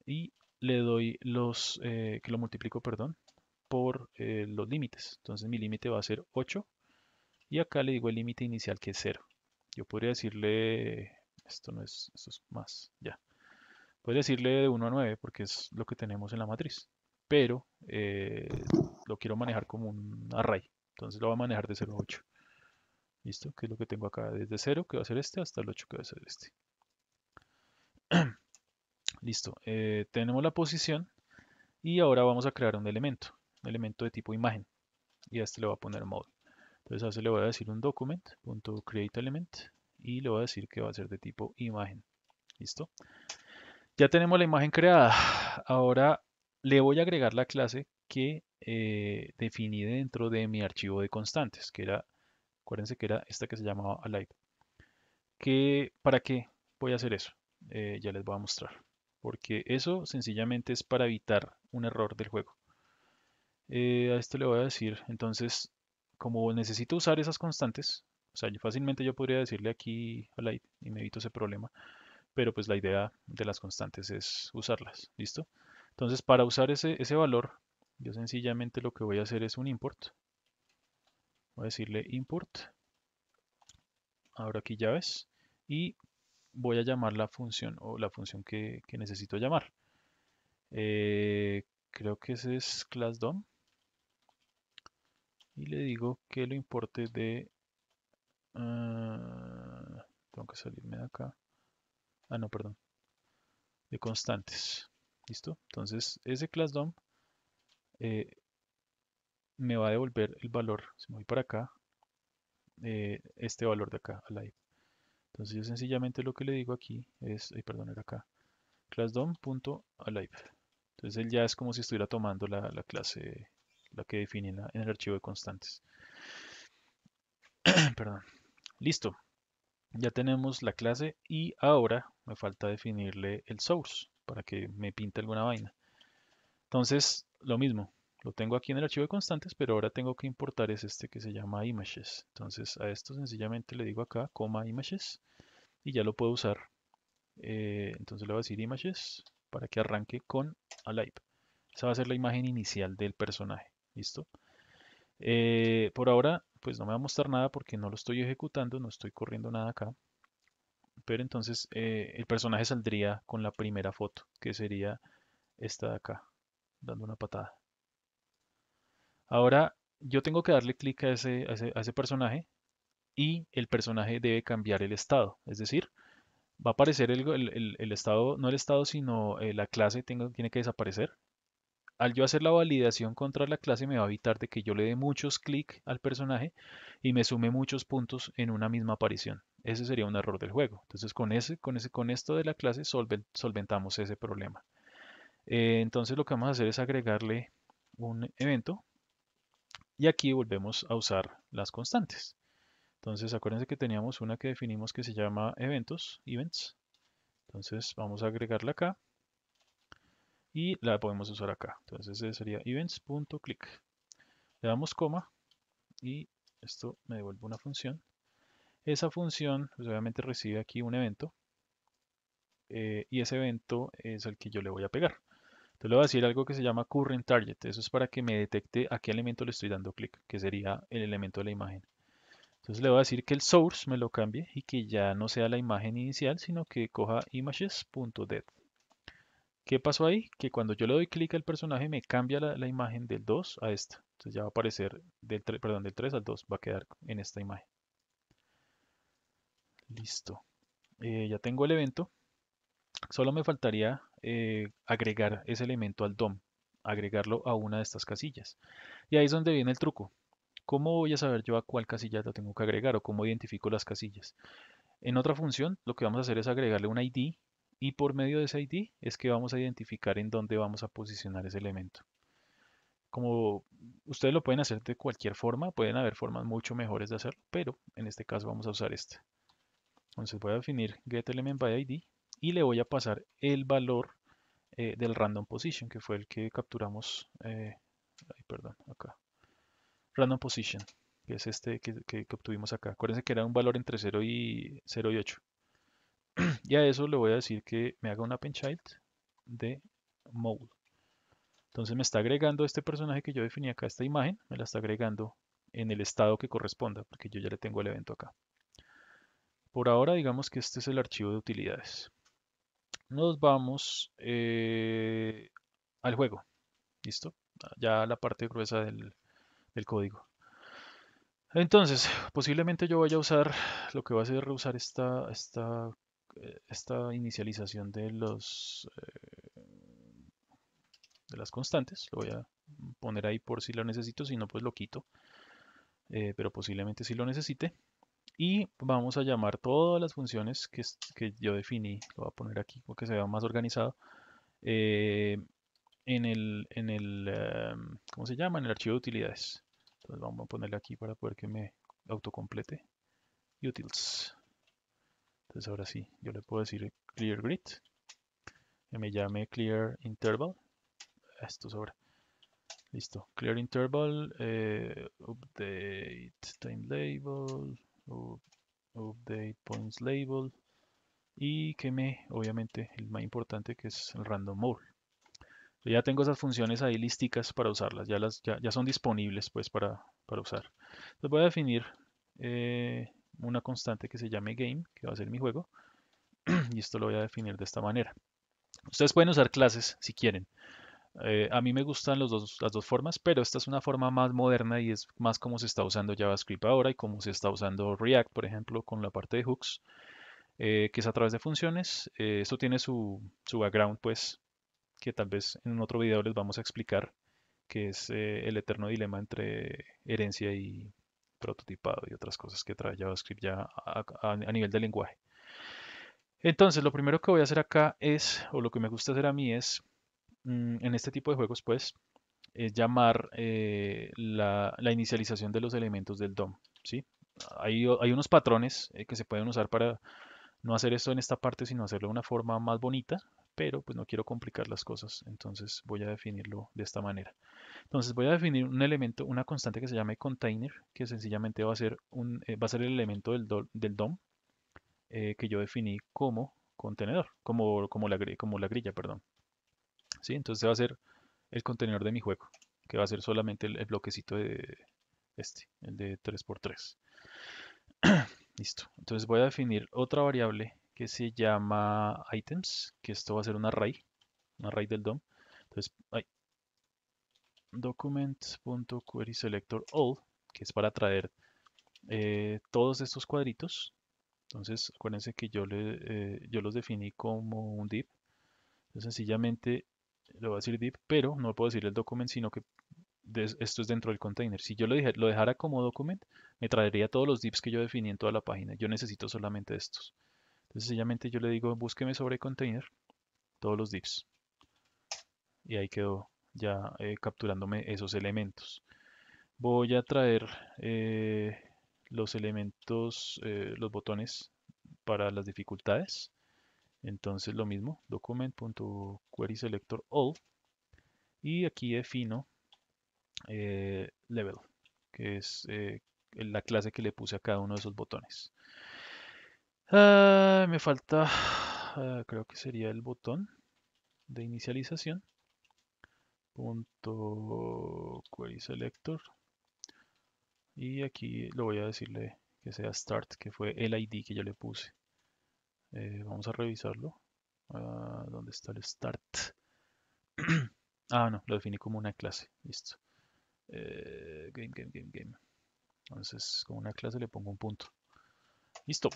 y le doy los, eh, que lo multiplico, perdón, por eh, los límites. Entonces mi límite va a ser 8 y acá le digo el límite inicial que es 0. Yo podría decirle esto no es, esto es más, ya. Puedes decirle de 1 a 9 porque es lo que tenemos en la matriz, pero eh, lo quiero manejar como un array, entonces lo voy a manejar de 0 a 8. ¿Listo? Que es lo que tengo acá, desde 0 que va a ser este hasta el 8 que va a ser este. (clears throat) Listo, eh, tenemos la posición y ahora vamos a crear un elemento, un elemento de tipo imagen y a este le voy a poner mode. Entonces a este le voy a decir un document.createElement y le voy a decir que va a ser de tipo imagen. ¿Listo? Ya tenemos la imagen creada. (sighs) Ahora le voy a agregar la clase que eh, definí dentro de mi archivo de constantes, que era, acuérdense que era esta que se llamaba Alive. Que, ¿Para qué voy a hacer eso? Eh, ya les voy a mostrar. Porque eso sencillamente es para evitar un error del juego. Eh, a esto le voy a decir, entonces, como necesito usar esas constantes, o sea, yo fácilmente yo podría decirle aquí a la y me evito ese problema, pero pues la idea de las constantes es usarlas, ¿listo? Entonces, para usar ese, valor, yo sencillamente lo que voy a hacer es un import. Voy a decirle import, ahora aquí ya ves y voy a llamar la función o la función que, necesito llamar. Eh, creo que ese es class DOM. Y le digo que lo importe de Ah, tengo que salirme de acá. Ah, no, perdón. De constantes. ¿Listo? Entonces, ese class DOM eh, me va a devolver el valor. Si me voy para acá, eh, este valor de acá, alive Entonces, yo sencillamente lo que le digo aquí es, ay perdón, era acá, classDOM.alive. Entonces, él ya es como si estuviera tomando la, clase, la que define en el archivo de constantes. (clears throat) perdón. Listo. Ya tenemos la clase y ahora me falta definirle el source para que me pinte alguna vaina. Entonces, lo mismo. Lo tengo aquí en el archivo de constantes, pero ahora tengo que importar es este que se llama images. Entonces a esto sencillamente le digo acá, coma images, y ya lo puedo usar. Eh, entonces le voy a decir images para que arranque con alive. Esa va a ser la imagen inicial del personaje. ¿Listo? Eh, por ahora pues no me va a mostrar nada porque no lo estoy ejecutando, no estoy corriendo nada acá. Pero entonces eh, el personaje saldría con la primera foto, que sería esta de acá, dando una patada. Ahora yo tengo que darle clic a ese, ese, personaje y el personaje debe cambiar el estado. Es decir, va a aparecer el, el, estado, no el estado, sino eh, la clase tiene que desaparecer al yo hacer la validación contra la clase me va a evitar de que yo le dé muchos clics al personaje y me sume muchos puntos en una misma aparición. Ese sería un error del juego. Entonces con, ese, con, ese, con esto de la clase solventamos ese problema. Eh, entonces lo que vamos a hacer es agregarle un evento y aquí volvemos a usar las constantes. Entonces acuérdense que teníamos una que definimos que se llama eventos, events. Entonces vamos a agregarla acá y la podemos usar acá. Entonces sería events.click. Le damos coma y esto me devuelve una función. Esa función pues, obviamente recibe aquí un evento eh, y ese evento es el que yo le voy a pegar. Entonces le voy a decir algo que se llama current target. Eso es para que me detecte a qué elemento le estoy dando clic, que sería el elemento de la imagen. Entonces le voy a decir que el source me lo cambie y que ya no sea la imagen inicial, sino que coja images.dead. ¿Qué pasó ahí? Que cuando yo le doy clic al personaje me cambia la, imagen del 2 a esta. Entonces ya va a aparecer del perdón, del 3 al 2, va a quedar en esta imagen. Listo. Eh, ya tengo el evento. Solo me faltaría eh, agregar ese elemento al DOM, agregarlo a una de estas casillas. Y ahí es donde viene el truco. ¿Cómo voy a saber yo a cuál casilla la tengo que agregar o cómo identifico las casillas? En otra función, lo que vamos a hacer es agregarle un ID y por medio de ese ID es que vamos a identificar en dónde vamos a posicionar ese elemento. Como ustedes lo pueden hacer de cualquier forma, pueden haber formas mucho mejores de hacerlo, pero en este caso vamos a usar este. Entonces voy a definir getElementById y le voy a pasar el valor eh, del random position, que fue el que capturamos, eh, ay, perdón, acá, random position, que es este que, obtuvimos acá. Acuérdense que era un valor entre 0 y 0 y 8. (clears throat) y a eso le voy a decir que me haga una penchild de mode. Entonces me está agregando este personaje que yo definí acá, esta imagen, me la está agregando en el estado que corresponda, porque yo ya le tengo el evento acá. Por ahora digamos que este es el archivo de utilidades. Nos vamos eh, al juego. ¿Listo? Ya la parte gruesa del, código. Entonces, posiblemente yo vaya a usar, lo que va a hacer es reusar esta, esta eh, esta inicialización de los eh, de las constantes. Lo voy a poner ahí por si lo necesito, si no pues lo quito. Eh, pero posiblemente si lo necesite. Y vamos a llamar todas las funciones que, que, yo definí, lo voy a poner aquí porque se vea más organizado, en el, en el em, ¿cómo se llama? En el archivo de utilidades. Entonces vamos a ponerle aquí para poder que me autocomplete. Utils. Entonces ahora sí, yo le puedo decir clear grid, que me llame clear interval. Esto ahora, Listo. Clear interval, eh, update time label, update points label y que me, obviamente, el más importante que es el random mode. ya tengo esas funciones ahí lísticas para usarlas, ya, las, ya, son disponibles pues para, usar. Entonces voy a definir eh, una constante que se llame game, que va a ser mi juego, (clears throat) y esto lo voy a definir de esta manera. Ustedes pueden usar clases si quieren. Eh, a mí me gustan las dos formas, pero esta es una forma más moderna y es más como se está usando JavaScript ahora y como se está usando React, por ejemplo, con la parte de hooks, eh, que es a través de funciones. Eh, esto tiene su, su, background, pues, que tal vez en otro video les vamos a explicar, que es el eterno dilema entre herencia y, prototipado y otras cosas que trae JavaScript ya a, nivel de lenguaje. Entonces, lo primero que voy a hacer acá es, o lo que me gusta hacer a mí es, mm, en este tipo de juegos, pues, es llamar eh, la, inicialización de los elementos del DOM. ¿sí? Hay, unos patrones eh, que se pueden usar para no hacer esto en esta parte, sino hacerlo de una forma más bonita pero pues no quiero complicar las cosas, entonces voy a definirlo de esta manera. Entonces voy a definir un elemento, una constante que se llame container, que sencillamente va a ser, un, eh, va a ser el elemento del, DOM eh, que yo definí como contenedor, como, como, la, como la grilla, perdón. ¿Sí? Entonces va a ser el contenedor de mi juego, que va a ser solamente el, el bloquecito de este, el de 3x3. (clears throat) Listo. Entonces voy a definir otra variable que se llama items, que esto va a ser un array, un array del DOM. Entonces, document.querySelectorAll, que es para traer eh, todos estos cuadritos. Entonces, acuérdense que yo, eh, yo los definí como un div. sencillamente le voy a decir div, pero no puedo decir el document, sino que esto es dentro del container. Si yo lo, lo dejara como document, me traería todos los divs que yo definí en toda la página. Yo necesito solamente estos. Entonces sencillamente yo le digo, búsqueme sobre container todos los divs. Y ahí quedó ya eh, capturándome esos elementos. Voy a traer eh, los elementos, eh, los botones para las dificultades. Entonces lo mismo, selector all. Y aquí defino level, que es la clase que le puse a cada uno de esos botones. Ah, me falta, ah, creo que sería el botón de inicialización. Punto query selector. Y aquí lo voy a decirle que sea start, que fue el ID que yo le puse. Eh, vamos a revisarlo. Ah, ¿Dónde está el start? (clears throat) ah, no, lo definí como una clase. Listo. Eh, game, game, game, game. Entonces, como una clase le pongo un punto. Listo.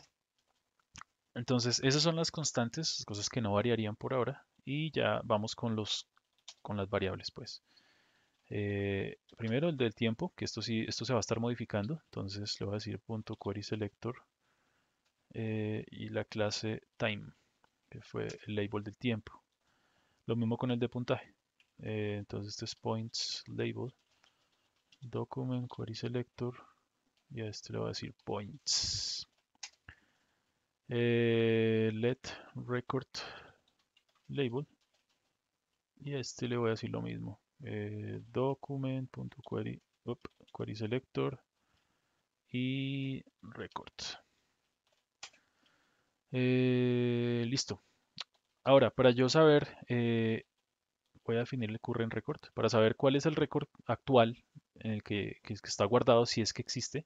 Entonces, esas son las constantes, las cosas que no variarían por ahora. Y ya vamos con, los, con las variables, pues. Eh, primero el del tiempo, que esto sí, esto se va a estar modificando. Entonces le voy a decir punto eh, y la clase time, que fue el label del tiempo. Lo mismo con el de puntaje. Eh, entonces este es points label document query selector y a este le voy a decir points. Eh, let record label y a este le voy a decir lo mismo eh, document.query query selector y record eh, listo ahora para yo saber eh, voy a definir el current record para saber cuál es el record actual en el que está guardado si es que existe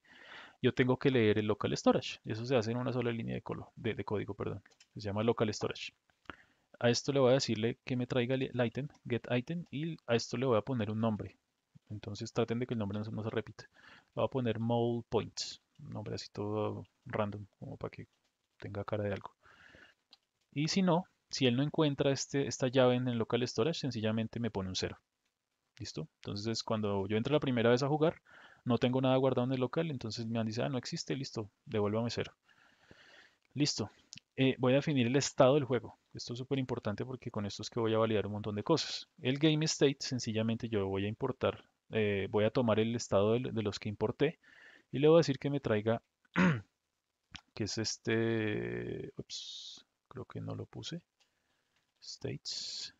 yo tengo que leer el local storage. Eso se hace en una sola línea de, colo, de, código. perdón. Se llama local storage. A esto le voy a decirle que me traiga el item, get item, y a esto le voy a poner un nombre. Entonces traten de que el nombre no se, repita. voy a poner mole points, un nombre así todo random, como para que tenga cara de algo. Y si no, si él no encuentra este, esta llave en el local storage, sencillamente me pone un cero. ¿Listo? Entonces cuando yo entro la primera vez a jugar, no tengo nada guardado en el local, entonces me han ah, no existe, listo, devuélvame cero. Listo. Eh, voy a definir el estado del juego. Esto es súper importante porque con esto es que voy a validar un montón de cosas. El game state, sencillamente yo voy a importar, eh, voy a tomar el estado de, los que importé y le voy a decir que me traiga, (clears throat) que es este, ups, creo que no lo puse, states,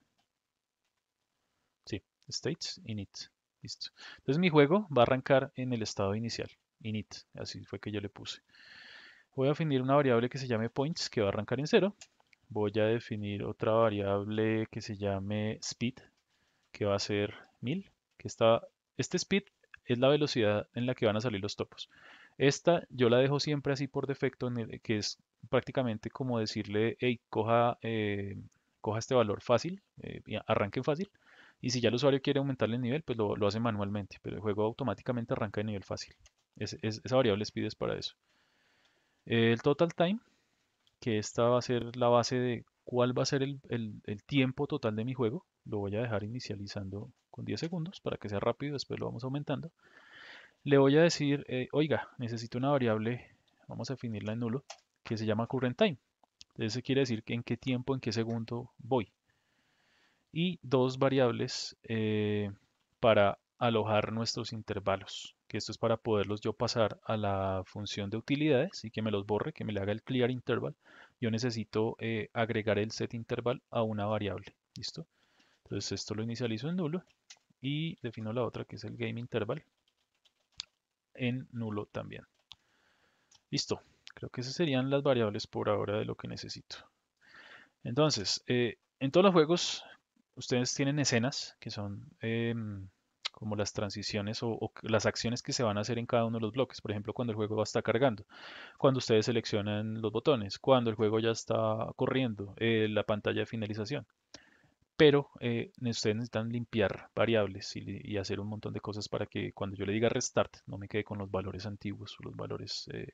sí, states init. Listo. Entonces mi juego va a arrancar en el estado inicial, init, así fue que yo le puse. Voy a definir una variable que se llame points, que va a arrancar en cero, Voy a definir otra variable que se llame speed, que va a ser 1000, que está, este speed es la velocidad en la que van a salir los topos. Esta yo la dejo siempre así por defecto, en que es prácticamente como decirle, hey, coja, eh, coja este valor fácil, eh, arranquen fácil. Y si ya el usuario quiere aumentarle el nivel, pues lo, hace manualmente, pero el juego automáticamente arranca de nivel fácil. esa variable speed es para eso. El total time, que esta va a ser la base de cuál va a ser el, tiempo total de mi juego. Lo voy a dejar inicializando con 10 segundos para que sea rápido, después lo vamos aumentando. Le voy a decir, eh, oiga, necesito una variable, vamos a definirla en nulo, que se llama current time. Entonces quiere decir en qué tiempo, en qué segundo voy y dos variables eh, para alojar nuestros intervalos, que esto es para poderlos yo pasar a la función de utilidades y que me los borre, que me le haga el clear interval. Yo necesito eh, agregar el set interval a una variable, ¿listo? Entonces esto lo inicializo en nulo y defino la otra que es el game interval en nulo también. Listo, creo que esas serían las variables por ahora de lo que necesito. Entonces, eh, en todos los juegos ustedes tienen escenas que son em, como las transiciones o, las acciones que se van a hacer en cada uno de los bloques. Por ejemplo, cuando el juego va a estar cargando, cuando ustedes seleccionan los botones, cuando el juego ya está corriendo, eh, la pantalla de finalización. Pero eh, ustedes necesitan limpiar variables y, hacer un montón de cosas para que cuando yo le diga restart no me quede con los valores antiguos los valores eh,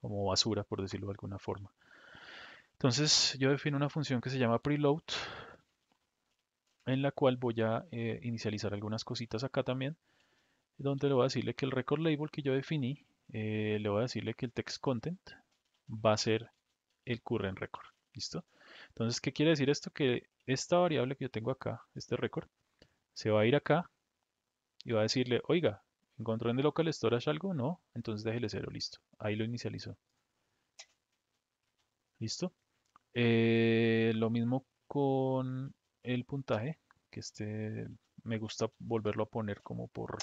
como basura, por decirlo de alguna forma. Entonces yo defino una función que se llama preload en la cual voy a eh, inicializar algunas cositas acá también, donde le voy a decirle que el record label que yo definí, eh, le voy a decirle que el text content va a ser el current record. ¿Listo? Entonces, ¿qué quiere decir esto? Que esta variable que yo tengo acá, este record, se va a ir acá y va a decirle, oiga, ¿encontró en el local storage algo? No, entonces déjele cero, listo. Ahí lo inicializó. ¿Listo? Eh, lo mismo con el puntaje, que este me gusta volverlo a poner como por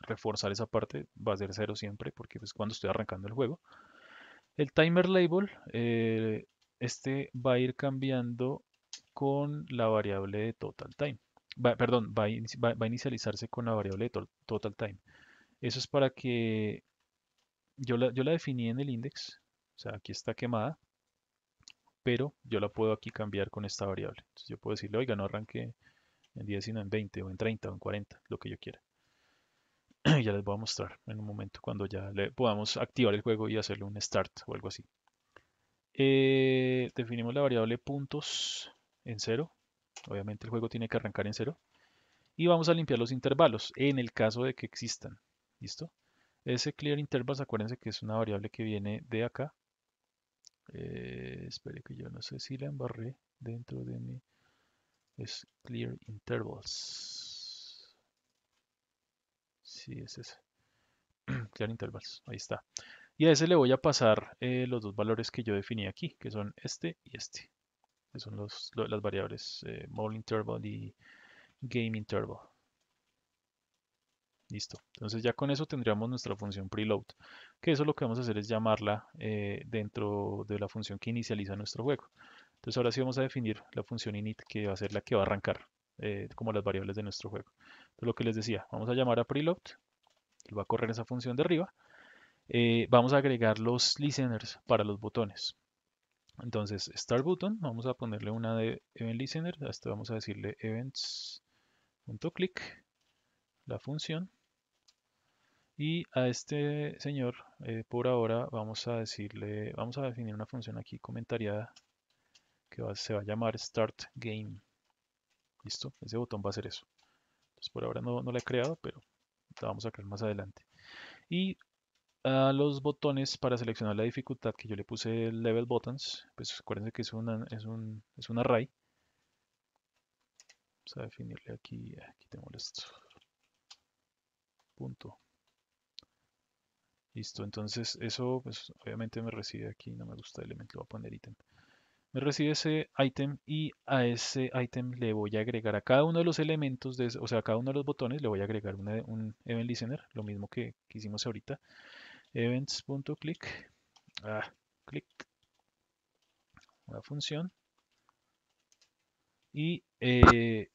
reforzar esa parte, va a ser cero siempre porque es pues, cuando estoy arrancando el juego. El timer label, eh, este va a ir cambiando con la variable de total time. perdón, va a, inicializarse con la variable de total time. Eso es para que yo yo la definí en el index, o sea, aquí está quemada, pero yo la puedo aquí cambiar con esta variable. Entonces yo puedo decirle, oiga, no arranque en 10, sino en 20 o en 30 o en 40, lo que yo quiera. (clears throat) ya les voy a mostrar en un momento cuando ya le podamos activar el juego y hacerle un start o algo así. Eh, definimos la variable puntos en 0. Obviamente el juego tiene que arrancar en 0. Y vamos a limpiar los intervalos en el caso de que existan. ¿Listo? Ese clear intervals, acuérdense que es una variable que viene de acá eh, espere que yo no sé si la embarré dentro de mi... Es clear intervals. si es ese. (clears throat) clear intervals, ahí está. Y a ese le voy a pasar eh, los dos valores que yo definí aquí, que son este y este. Que son los, las variables eh, interval y game interval. Listo. Entonces ya con eso tendríamos nuestra función preload, que eso lo que vamos a hacer es llamarla eh, dentro de la función que inicializa nuestro juego. Entonces ahora sí vamos a definir la función init que va a ser la que va a arrancar eh, como las variables de nuestro juego. Entonces lo que les decía, vamos a llamar a preload, va a correr esa función de arriba. Eh, vamos a agregar los listeners para los botones. Entonces, start button, vamos a ponerle una de event listener, a esto vamos a decirle events.click, la función y a este señor, eh, por ahora, vamos a decirle, vamos a definir una función aquí comentariada que se va a llamar Start Game. ¿Listo? Ese botón va a ser eso. Entonces, por ahora no, no la he creado, pero la vamos a crear más adelante. Y a los botones para seleccionar la dificultad que yo le puse level buttons, pues acuérdense que es, es, un, array. Vamos a definirle aquí, aquí tengo esto. Punto. Listo, entonces eso pues obviamente me recibe aquí, no me gusta el elemento, lo voy a poner ítem. Me recibe ese item y a ese ítem le voy a agregar a cada uno de los elementos, de, o sea, a cada uno de los botones le voy a agregar un event listener, lo mismo que, hicimos ahorita. Events.click, ah, click, una función. Y eh,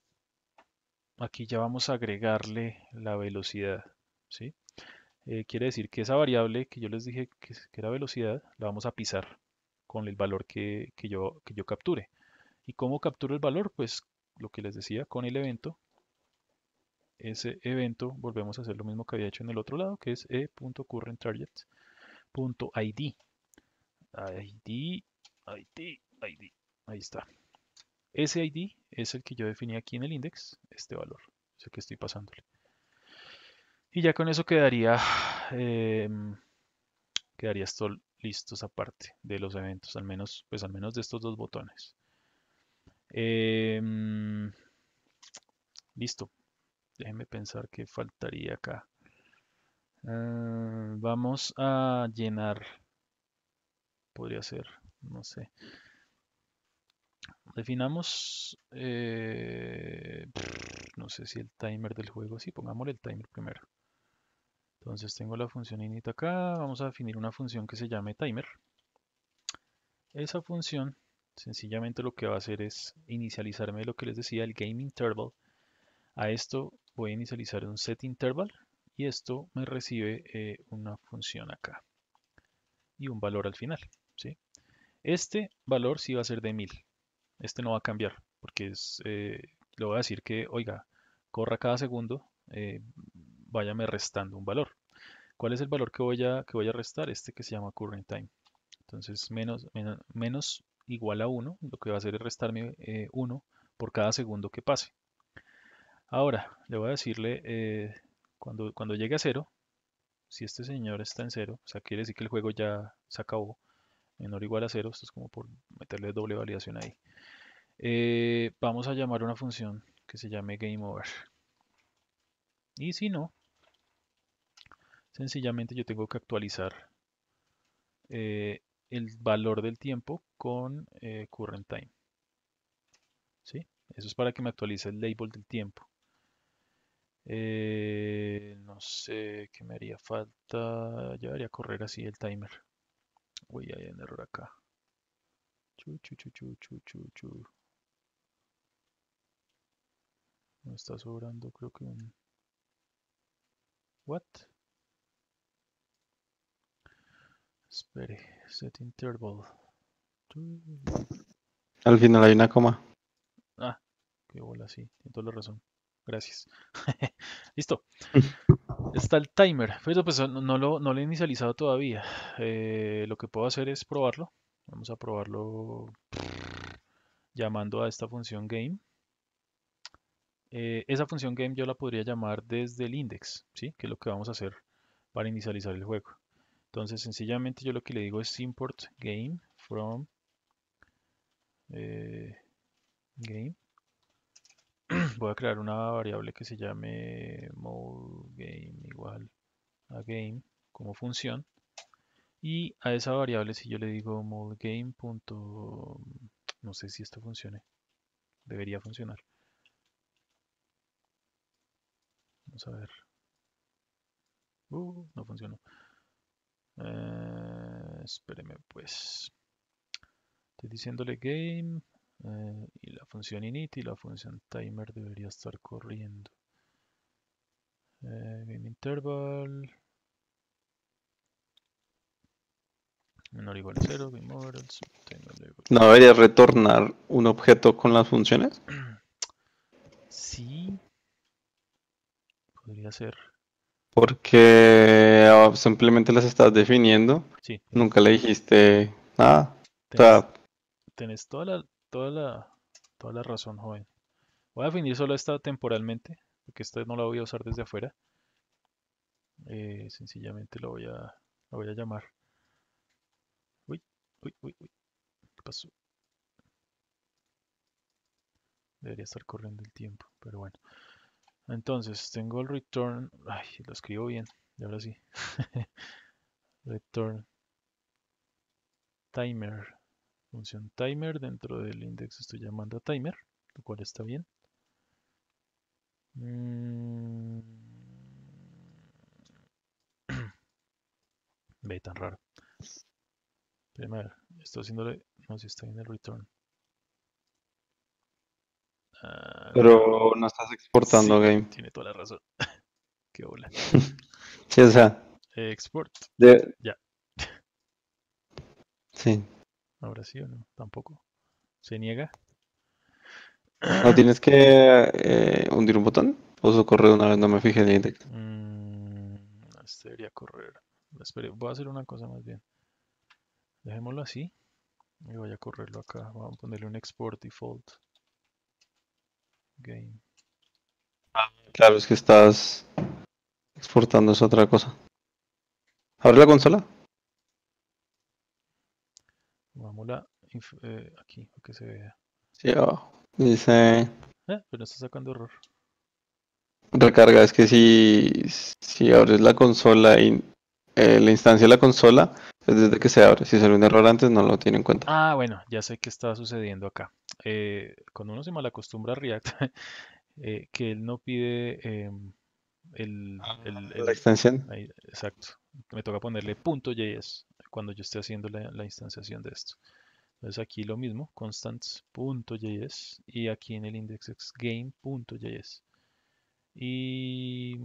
aquí ya vamos a agregarle la velocidad, ¿sí? Eh, quiere decir que esa variable que yo les dije que, era velocidad, la vamos a pisar con el valor que, yo, que yo capture. ¿Y cómo capturo el valor? Pues lo que les decía, con el evento. Ese evento, volvemos a hacer lo mismo que había hecho en el otro lado, que es e.currentTarget.id. ID, ID, ID. Ahí está. Ese ID es el que yo definí aquí en el index, este valor, es el que estoy pasándole. Y ya con eso quedaría, (sighs) em, quedaría esto listo esa parte de los eventos, al menos, pues al menos de estos dos botones. Em, listo. Déjenme pensar qué faltaría acá. Ah, vamos a llenar. Podría ser, no sé. Definamos, eh, no sé si el timer del juego, sí, pongámosle el timer primero. Entonces tengo la función init acá, vamos a definir una función que se llame timer. Esa función sencillamente lo que va a hacer es inicializarme lo que les decía, el game interval. A esto voy a inicializar un set interval y esto me recibe eh, una función acá y un valor al final. ¿sí? Este valor sí va a ser de 1000. Este no va a cambiar porque es, eh, le voy a decir que, oiga, corra cada segundo eh, váyame restando un valor. ¿Cuál es el valor que voy a, que voy a restar? Este que se llama current time. Entonces menos, menos, igual a 1, lo que va a hacer es restarme 1 eh, por cada segundo que pase. Ahora, le voy a decirle, eh, cuando, cuando llegue a 0, si este señor está en 0, o sea, quiere decir que el juego ya se acabó, menor o igual a 0, esto es como por meterle doble validación ahí. Eh, vamos a llamar una función que se llame game over. Y si no, Sencillamente yo tengo que actualizar eh, el valor del tiempo con eh, current time. ¿Sí? Eso es para que me actualice el label del tiempo. Eh, no sé qué me haría falta. ya haría correr así el timer. Uy, hay un error acá. Chu, no está sobrando, creo que un. ¿What? Espere, set interval. Al final hay una coma. Ah, qué bola, sí, tiene toda la razón. Gracias. (laughs) Listo. (laughs) Está el timer. Pero pues no, lo, he inicializado todavía. Eh, lo que puedo hacer es probarlo. Vamos a probarlo llamando a esta función game. Eh, esa función game yo la podría llamar desde el index, ¿sí? que es lo que vamos a hacer para inicializar el juego. Entonces sencillamente yo lo que le digo es import game from eh, game. (clears throat) Voy a crear una variable que se llame mode game igual a game como función. Y a esa variable si yo le digo mode game. Punto, no sé si esto funcione. Debería funcionar. Vamos a ver. Uh, no funcionó. Eh, espéreme pues. Estoy diciéndole game eh, y la función init y la función timer debería estar corriendo. Eh, interval menor igual a 0, ¿No debería retornar un objeto con las funciones? (clears throat) Sí. Podría ser. Porque ah, simplemente las estás definiendo. Nunca le dijiste nada. Tienes toda, la, toda, la, toda la razón, joven. Voy a definir solo esta temporalmente, porque esta no la voy a usar desde afuera. Eh, sencillamente lo voy a, la voy a llamar. Uy, uy, uy, uy. ¿Qué pasó? Debería estar corriendo el tiempo, pero bueno. Entonces, tengo el return. Ay, lo escribo bien. Y ahora sí. (laughs) return timer. Función timer. Dentro del index estoy llamando a timer, lo cual está bien. Mm. (clears throat) Ve tan raro. Primero, estoy haciéndole. No, si está en el return. Ah, Pero no estás exportando game. Tiene toda la razón. (laughs) Qué hola. (laughs) Export. De... Ya. sí. Ahora sí o no, tampoco. ¿Se niega? ¿No (clears throat) tienes que eh, hundir un botón? ¿O correr una vez? No me fije? en el index. Mm, este debería correr. voy a hacer una cosa más bien. Dejémoslo así. Y voy a correrlo acá. Vamos a ponerle un export default. Game. Ah, claro, es que estás exportando es otra cosa. ¿Abre la consola? Vamos a eh, aquí, que se vea. Sí, oh, Dice. Eh, pero está sacando error. Recarga, es que si, si abres la consola y eh, la instancia de la consola, es desde que se abre. Si sale un error antes, no lo tiene en cuenta. Ah, bueno, ya sé qué está sucediendo acá. Eh, cuando uno se malacostumbra a React, (laughs) eh, que él no pide em, ah, el, la extensión. exacto. Me toca ponerle .js cuando yo esté haciendo la, instanciación de esto. Entonces aquí lo mismo, constants.js y aquí en el index game.js. Y...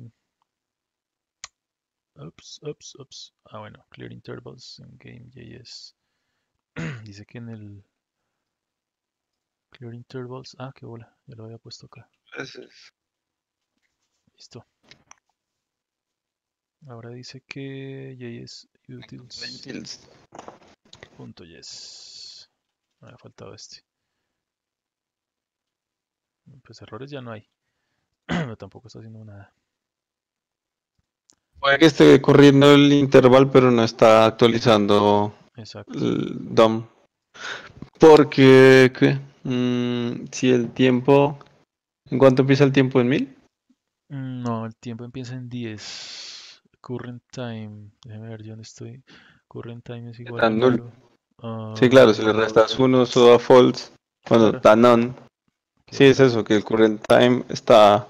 Ups, ups, ups. Ah, bueno, clear intervals en game.js. (clears throat) Dice que en el Clear intervals. Ah, qué bola. Ya lo había puesto acá. Gracias. Listo. Ahora dice que JS utils. Punto yes. Me ha faltado este. Pues errores ya no hay. Pero (clears throat) tampoco está haciendo nada. Puede que esté corriendo el interval pero no está actualizando el DOM. Porque ¿qué? Mm, si el tiempo. ¿En cuánto empieza el tiempo en mil? No, el tiempo empieza en 10. Current time. Déjame ver yo dónde estoy. Current time es igual a sí, claro, si le ah, restas 1, eso a false. Bueno, tanon Sí, es eso, que el current time está.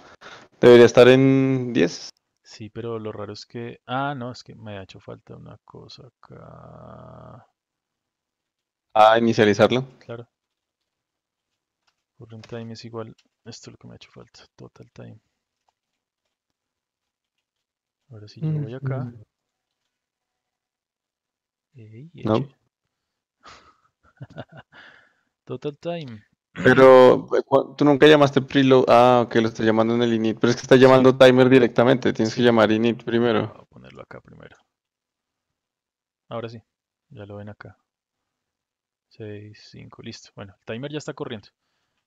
Debería estar en 10. Sí, pero lo raro es que. Ah, no, es que me ha hecho falta una cosa acá. Ah, inicializarlo. Claro current time es igual esto es lo que me ha hecho falta total time ahora sí yo voy acá mm, no. (laughs) total time pero eh, tú nunca llamaste preload. Ah, ok, lo está llamando en el init. Pero es que está llamando timer directamente. Tienes que llamar init primero. Voy a ponerlo acá primero. Ahora sí. Ya lo ven acá. 6, 5, listo. Bueno, el timer ya está corriendo.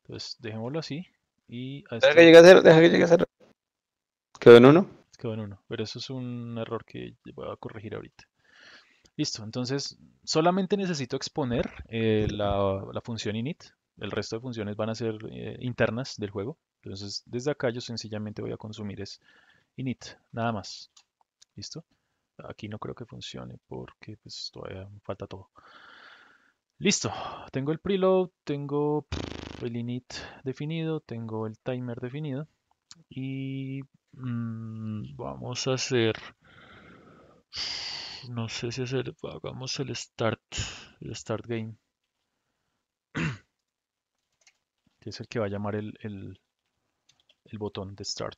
Entonces, dejémoslo así. Y deja, que este llegue a cero, deja que llegue a cero. Quedó en uno. Quedó en uno, pero eso es un error que voy a corregir ahorita. Listo, entonces solamente necesito exponer eh, la, función init. El resto de funciones van a ser eh, internas del juego. Entonces, desde acá yo sencillamente voy a consumir es init, nada más. ¿Listo? Aquí no creo que funcione porque pues, todavía falta todo. Listo, tengo el preload, tengo el init definido, tengo el timer definido y mm, vamos a hacer, no sé si hacer, hagamos el start, el start game, (clears throat) que es el que va a llamar el, botón de start.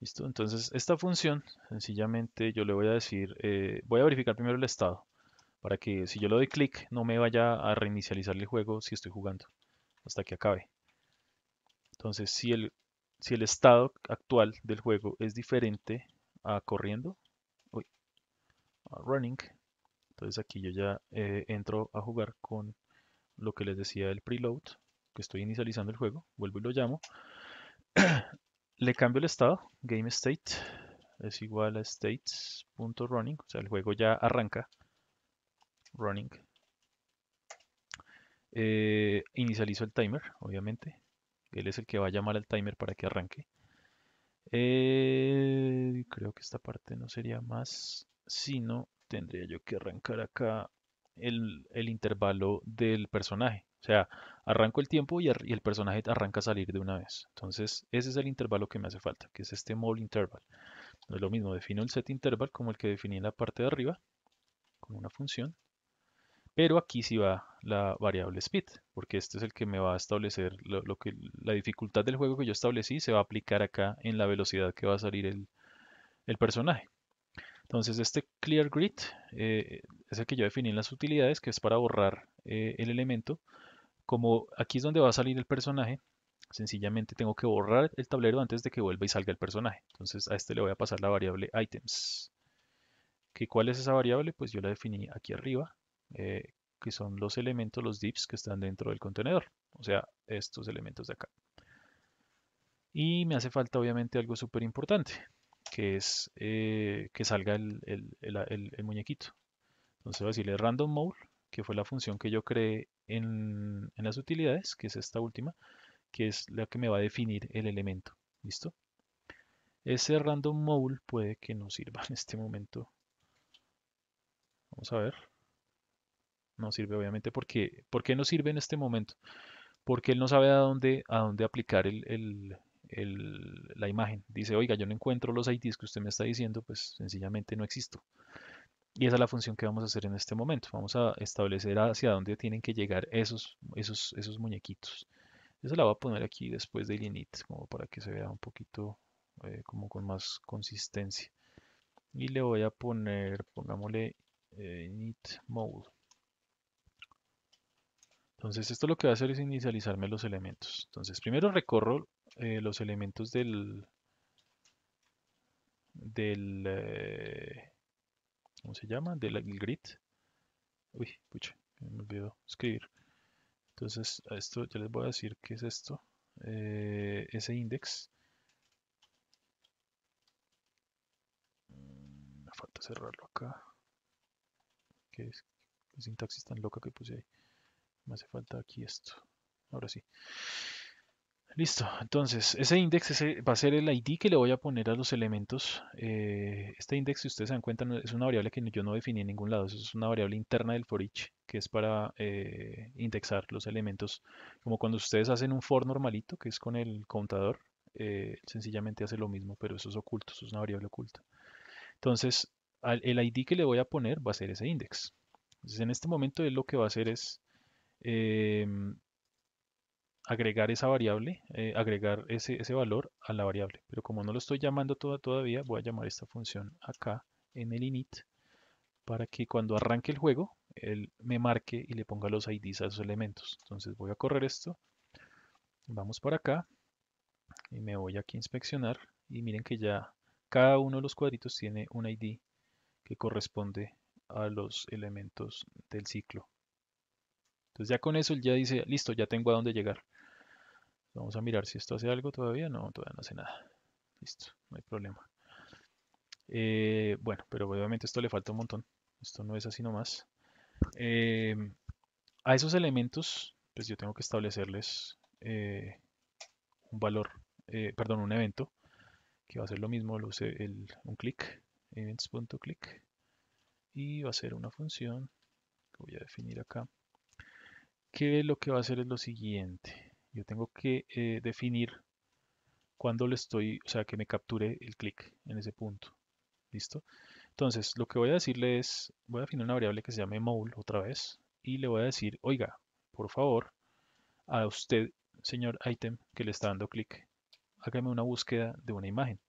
¿Listo? Entonces esta función, sencillamente yo le voy a decir, eh, voy a verificar primero el estado para que si yo le doy clic no me vaya a reinicializar el juego si estoy jugando hasta que acabe. Entonces, si el, si el estado actual del juego es diferente a corriendo, a running, entonces aquí yo ya eh, entro a jugar con lo que les decía del preload, que estoy inicializando el juego, vuelvo y lo llamo. (clears throat) Le cambio el estado, game state es igual a states.running, o sea, el juego ya arranca running. Eh, inicializo el timer, obviamente. Él es el que va a llamar al timer para que arranque. Eh, creo que esta parte no sería más, sino tendría yo que arrancar acá el, intervalo del personaje. O sea, arranco el tiempo y, el personaje arranca a salir de una vez. Entonces, ese es el intervalo que me hace falta, que es este mode interval. No es lo mismo, defino el set interval como el que definí en la parte de arriba, con una función. Pero aquí sí va la variable speed, porque este es el que me va a establecer lo, que, la dificultad del juego que yo establecí se va a aplicar acá en la velocidad que va a salir el, personaje. Entonces este clear grid eh, es el que yo definí en las utilidades, que es para borrar eh, el elemento. Como aquí es donde va a salir el personaje, sencillamente tengo que borrar el tablero antes de que vuelva y salga el personaje. Entonces a este le voy a pasar la variable items. ¿Cuál es esa variable? Pues yo la definí aquí arriba, eh, que son los elementos, los divs que están dentro del contenedor, o sea, estos elementos de acá. Y me hace falta obviamente algo súper importante, que es eh, que salga el, muñequito. Entonces voy a decirle random mole, que fue la función que yo creé en, las utilidades, que es esta última, que es la que me va a definir el elemento. ¿Listo? Ese random mole puede que no sirva (laughs) en este momento. Vamos a ver. No sirve, obviamente, porque ¿por qué no sirve en este momento? Porque él no sabe a dónde, a dónde aplicar el, la imagen. Dice, oiga, yo no encuentro los IDs que usted me está diciendo, pues sencillamente no existo. Y esa es la función que vamos a hacer en este momento. Vamos a establecer hacia dónde tienen que llegar esos, esos, esos muñequitos. Eso la voy a poner aquí después del init, como para que se vea un poquito eh, como con más consistencia. Y le voy a poner, pongámosle eh, init mode. Entonces esto lo que va a hacer es inicializarme los elementos. Entonces primero recorro eh, los elementos del... del eh, ¿Cómo se llama? Del, grid. Uy, pucha, me olvidó escribir. Entonces a esto ya les voy a decir qué es esto. Eh, ese index. Mm, me falta cerrarlo acá. ¿Qué es? ¿Qué sintaxis tan loca que puse ahí? me hace falta aquí esto. Ahora sí. Listo, entonces ese index va a ser el ID que le voy a poner a los elementos. Eh, este index, si ustedes se dan cuenta, es una variable que yo no definí en ningún lado. Eso es una variable interna del for each, que es para eh, indexar los elementos. Como cuando ustedes hacen un for normalito, que es con el contador, eh, sencillamente hace lo mismo, pero eso es oculto, eso es una variable oculta. Entonces, el ID que le voy a poner va a ser ese index. Entonces, en este momento él lo que va a hacer es Em, agregar esa variable, eh, agregar ese, valor a la variable. Pero como no lo estoy llamando todavía, voy a llamar esta función acá en el init para que cuando arranque el juego, él me marque y le ponga los IDs a esos elementos. Entonces voy a correr esto. Vamos para acá y me voy aquí a inspeccionar y miren que ya cada uno de los cuadritos tiene un ID que corresponde a los elementos del ciclo. Entonces ya con eso él ya dice, listo, ya tengo a dónde llegar. Vamos a mirar si esto hace algo todavía. No, todavía no hace nada. Listo, no hay problema. Eh, bueno, pero obviamente esto le falta un montón. Esto no es así nomás. Em, a esos elementos, pues yo tengo que establecerles eh, un valor, eh, perdón, un evento, que va a ser lo mismo, lo use un clic, events.click, y va a ser una función que voy a definir acá que lo que va a hacer es lo siguiente. Yo tengo que eh, definir cuando le estoy, o sea, que me capture el clic en ese punto. ¿Listo? Entonces, lo que voy a decirle es, voy a definir una variable que se llame mole otra vez y le voy a decir, oiga, por favor, a usted, señor item que le está dando clic, hágame una búsqueda de una imagen.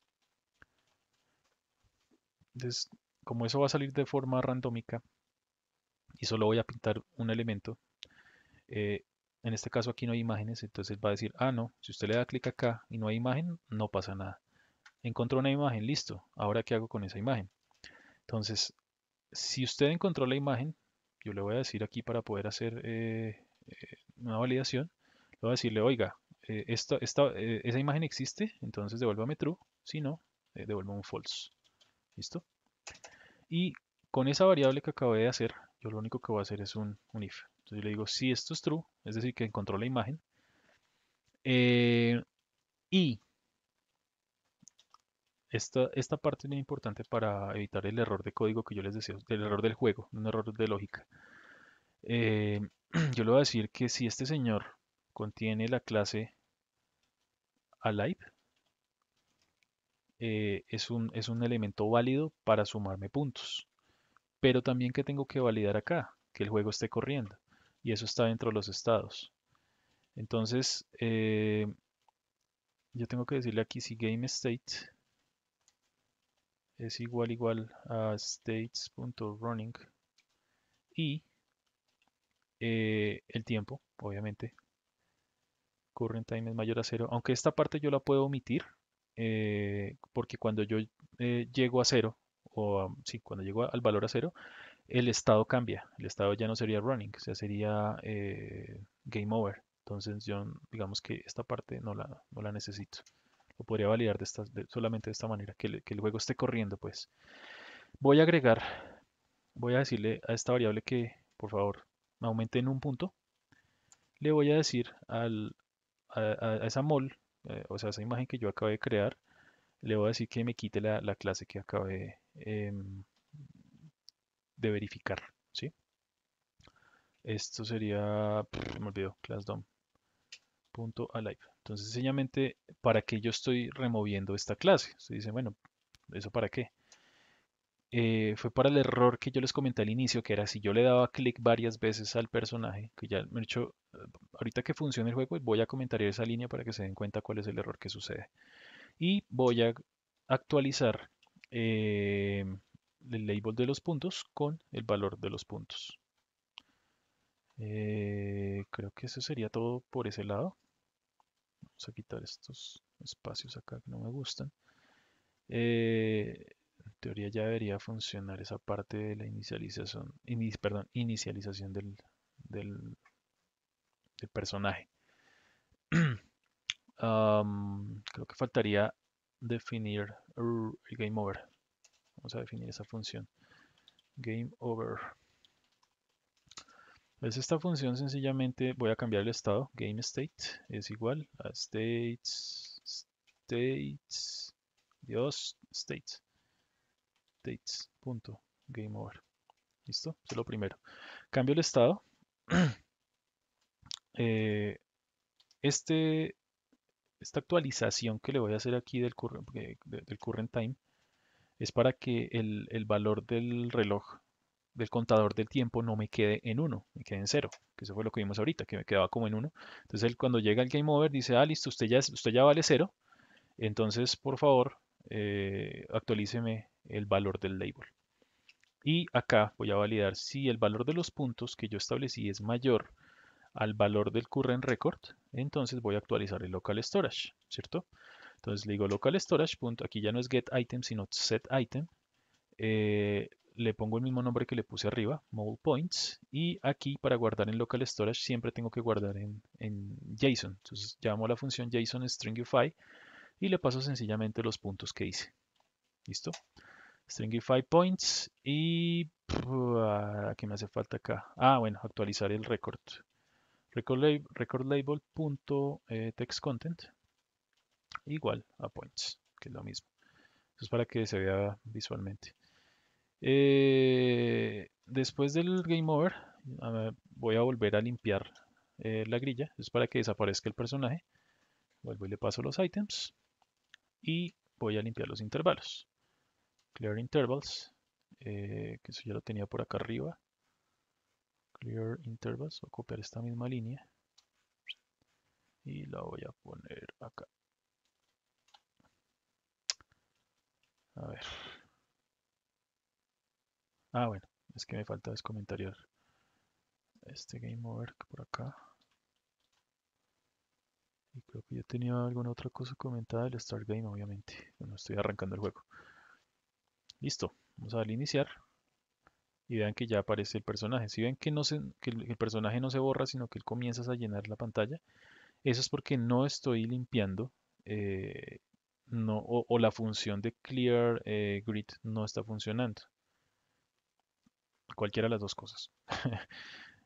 Entonces, como eso va a salir de forma randómica y solo voy a pintar un elemento, eh, en este caso aquí no hay imágenes, entonces va a decir, ah, no, si usted le da clic acá y no hay imagen, no pasa nada. Encontró una imagen, listo. Ahora, ¿qué hago con esa imagen? Entonces, si usted encontró la imagen, yo le voy a decir aquí para poder hacer eh, eh, una validación, le voy a decirle, oiga, esa imagen existe, entonces devuélvame true, si no, devuelva un false. ¿Listo? Y con esa variable que acabé de hacer, yo lo único que voy a hacer es un, un if. Entonces le digo, si esto es true, es decir, que encontró la imagen. Eh, y esta, esta parte es muy importante para evitar el error de código que yo les decía, el error del juego, un error de lógica. Eh, (clears throat) yo le voy a decir que si este señor contiene la clase alive, eh, es, un, es un elemento válido para sumarme puntos. Pero también que tengo que validar acá, que el juego esté corriendo y eso está dentro de los estados. Entonces, eh, yo tengo que decirle aquí si game state es igual igual a states.running y eh, el tiempo, obviamente. Current time es mayor a cero, aunque esta parte yo la puedo omitir eh, porque cuando yo llego a cero o um, sí, cuando llegó al valor a cero, el estado cambia. El estado ya no sería running, o sea, sería eh, game over. Entonces yo digamos que esta parte no la, necesito. Lo podría validar de solamente de esta manera, que, el juego esté corriendo pues. Voy a agregar, voy a decirle a esta variable que por favor me aumente en un punto. Le voy a decir al, a, esa mol, eh, o sea, esa imagen que yo acabé de crear, le voy a decir que me quite la, clase que acabé em, de verificar, ¿sí? Esto sería, me olvidó, classDom.alive. Entonces, sencillamente, ¿para qué yo estoy removiendo esta clase? se dice, bueno, ¿eso para qué? Eh, fue para el error que yo les comenté al inicio, que era si yo le daba clic varias veces al personaje, que ya me he hecho, eh, ahorita que funcione el juego, voy a comentar esa línea para que se den cuenta cuál es el error que sucede y voy a actualizar eh, el label de los puntos con el valor de los puntos. Eh, creo que eso sería todo por ese lado. Vamos a quitar estos espacios acá que no me gustan. Eh, en teoría ya debería funcionar esa parte de la inicialización, perdón, inicialización del, del personaje. (clears throat) creo que faltaría definir el game over. Vamos a definir esa función. Game over. es pues esta función sencillamente voy a cambiar el estado. Game state es igual a states, states, Dios, states, states, punto, game over. ¿Listo? Eso es lo primero. Cambio el estado. (clears throat) Eh, este esta actualización que le voy a hacer aquí del, eh, current, time es para que el, valor del reloj, del contador del tiempo, no me quede en 1, me quede en 0, que eso fue lo que vimos ahorita, que me quedaba como en 1. Entonces él cuando llega el game over dice, ah, listo, usted ya, ya vale 0, entonces por favor eh, actualíceme el valor del label. Y acá voy a validar si el valor de los puntos que yo establecí es mayor al valor del current record, entonces voy a actualizar el local storage, ¿cierto? Entonces le digo local storage. Punto, aquí ya no es get item, sino set item. Eh, le pongo el mismo nombre que le puse arriba, mole points, y aquí para guardar en local storage siempre tengo que guardar en, en JSON. Entonces llamo a la función JSON stringify y le paso sencillamente los puntos que hice. ¿Listo? Stringify points y... ¿Qué me hace falta acá? Ah, bueno, actualizar el record recordLabel.textContent eh, igual a points, que es lo mismo. Eso es para que se vea visualmente. Eh, después del game over, voy a volver a limpiar eh, la grilla. es para que desaparezca el personaje. Vuelvo y le paso los items. Y voy a limpiar los intervalos. Clear intervals, que eso ya lo tenía por acá arriba. Clear Intervals voy a copiar esta misma línea y la voy a poner acá. A ver. Ah, bueno, es que me falta descomentariar este game over por acá. Y creo que ya tenía alguna otra cosa comentada el Start Game, obviamente. no estoy arrancando el juego. Listo, vamos a darle iniciar y vean que ya aparece el personaje. Si ven que, el personaje no se borra, sino que él comienza a llenar la pantalla, eso es porque no estoy limpiando eh, no, o, la función de clear eh, grid no está funcionando. Cualquiera de las dos cosas. (laughs)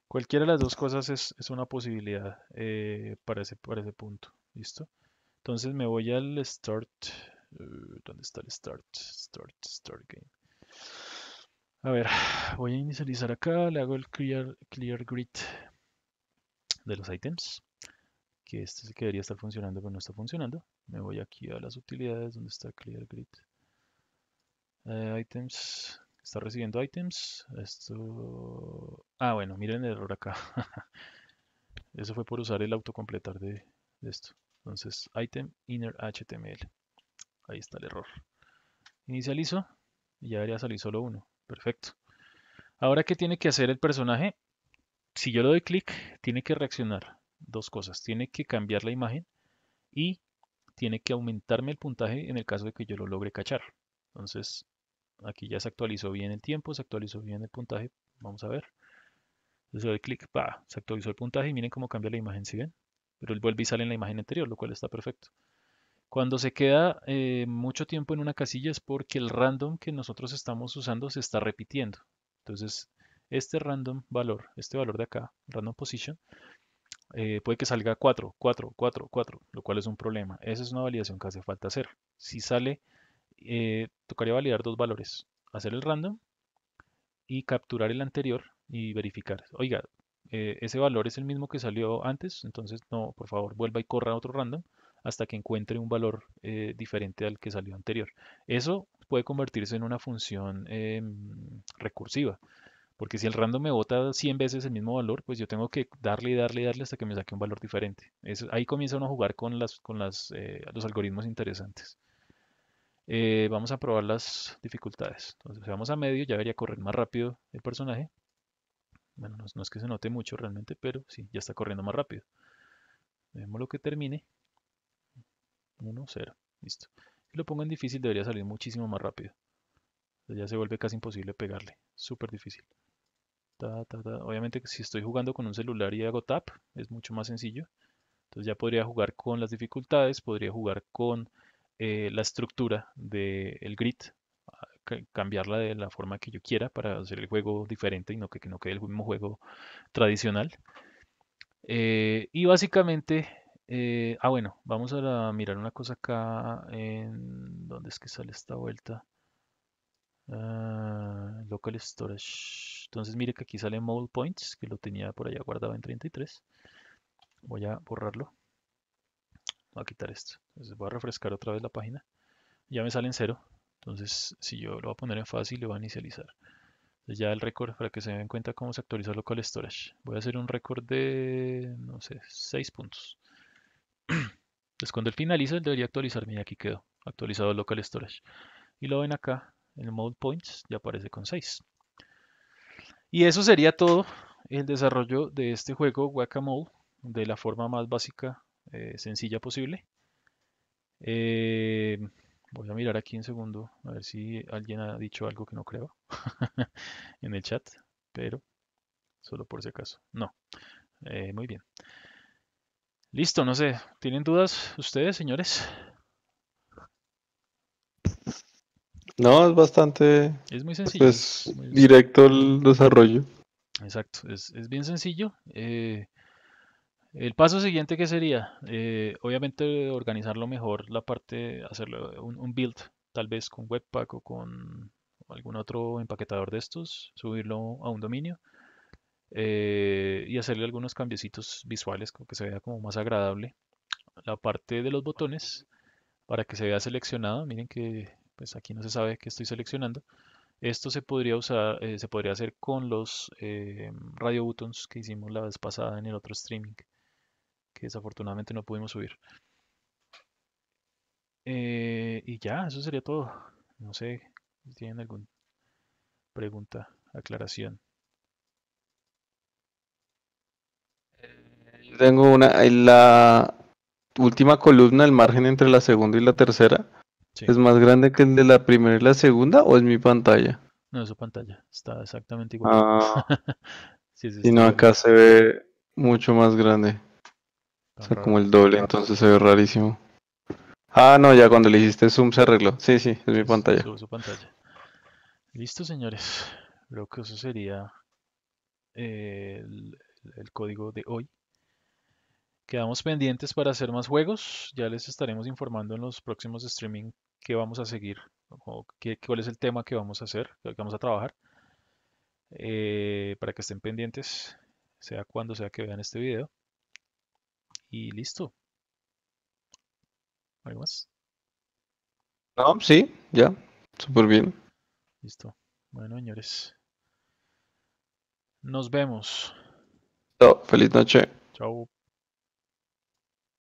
Cualquiera de las dos cosas es, una posibilidad eh, para, ese, punto. ¿Listo? Entonces me voy al start. ¿Dónde está el start? Start, start game. A ver, (sighs) voy a inicializar acá, le hago el clear, clear grid de los items, que este sí que debería estar funcionando, pero no está funcionando. Me voy aquí a las utilidades donde está clear grid. items, eh, está recibiendo items. Esto... Ah, bueno, miren el error acá. (laughs) Eso fue por usar el autocompletar de, de esto. Entonces, item inner HTML. Ahí está el error. Inicializo y ya debería salir solo uno. Perfecto. Ahora, ¿qué tiene que hacer el personaje? Si yo le doy clic, tiene que reaccionar. Dos cosas. Tiene que cambiar la imagen y tiene que aumentarme el puntaje en el caso de que yo lo logre cachar. Entonces, aquí ya se actualizó bien el tiempo, se actualizó bien el puntaje. Vamos a ver. Entonces doy clic, se actualizó el puntaje y miren cómo cambia la imagen, si ¿sí ven? Pero él vuelve y sale en la imagen anterior, lo cual está perfecto. Cuando se queda eh, mucho tiempo en una casilla es porque el random que nosotros estamos usando se está repitiendo. Entonces, este random valor, este valor de acá, random position, eh, puede que salga 4, 4, 4, 4, lo cual es un problema. Esa es una validación que hace falta hacer. Si sale, eh, tocaría validar dos valores. Hacer el random y capturar el anterior y verificar. Oiga, ese valor es el mismo que salió antes, entonces no, por favor, vuelva y corra otro random hasta que encuentre un valor eh, diferente al que salió anterior. Eso puede convertirse en una función em, recursiva, porque si el random me bota 100 veces el mismo valor, pues yo tengo que darle y darle y darle hasta que me saque un valor diferente. ahí comienza uno a jugar con, las, con eh, los algoritmos interesantes. Eh, vamos a probar las dificultades. Entonces, si vamos a medio, ya debería correr más rápido el personaje. Bueno, no, es que se note mucho realmente, pero sí, ya está corriendo más rápido. Vemos lo que termine. 1, 0. Listo. Si lo pongo en difícil debería salir muchísimo más rápido. Ya se vuelve casi imposible pegarle. Súper difícil. Ta, ta, Obviamente si estoy jugando con un celular y hago tap, es mucho más sencillo. Entonces ya podría jugar con las dificultades, podría jugar con eh, la estructura del grid, ah, cambiarla de la forma que yo quiera para hacer el juego diferente y no que, no quede el mismo juego tradicional. Eh, y básicamente eh, ah, bueno, vamos a mirar una cosa acá. En, ¿Dónde es que sale esta vuelta? Ah, local Storage. Entonces, mire que aquí sale Mobile Points, que lo tenía por allá guardado en 33. Voy a borrarlo. Voy a quitar esto. Entonces, voy a refrescar otra vez la página. Ya me sale en cero. Entonces, si yo lo voy a poner en fácil, lo voy a inicializar. ya el récord para que se den cuenta cómo se actualiza Local Storage. Voy a hacer un récord de, no sé, 6 puntos. Entonces pues cuando él finaliza, él debería actualizar. y aquí quedó actualizado el local storage. Y lo ven acá, en el mode points ya aparece con 6. Y eso sería todo el desarrollo de este juego whack de la forma más básica, eh, sencilla posible. Eh, voy a mirar aquí en segundo, a ver si alguien ha dicho algo que no creo (laughs) en el chat, pero solo por si acaso. No. Eh, muy bien. Listo, no sé. ¿Tienen dudas ustedes, señores? No, es bastante. Es muy pues, sencillo. es directo el desarrollo. Exacto, es, bien sencillo. Eh, el paso siguiente que sería, eh, obviamente, organizarlo mejor, la parte, hacerlo un, build, tal vez con Webpack o con algún otro empaquetador de estos, subirlo a un dominio. Eh, y hacerle algunos cambiecitos visuales como que se vea como más agradable la parte de los botones para que se vea seleccionado miren que pues aquí no se sabe que estoy seleccionando esto se podría usar eh, se podría hacer con los eh, radio buttons que hicimos la vez pasada en el otro streaming que desafortunadamente no pudimos subir y ya eso sería todo no sé si tienen alguna pregunta aclaración tengo una. En eh, la última columna, el margen entre la segunda y la tercera, ¿es más grande que el de la primera y la segunda o es mi pantalla? No, es su pantalla. Está exactamente igual. Ah, (laughs) y no, acá se ve mucho más grande. como el doble, entonces se ve rarísimo. Ah, no, ya cuando le hiciste zoom se arregló. Sí, sí, es mi pantalla. pantalla. Listo, señores. Creo que eso sería eh, el código de hoy. Quedamos pendientes para hacer más juegos. Ya les estaremos informando en los próximos streaming qué vamos a seguir o cuál es el tema que vamos a hacer, que vamos a trabajar. Eh, para que estén pendientes, sea cuando sea que vean este video. Y listo. ¿Algo más? No, sí, ya. Súper bien. Listo. Bueno, señores. Nos vemos. Chao. feliz noche. Chao.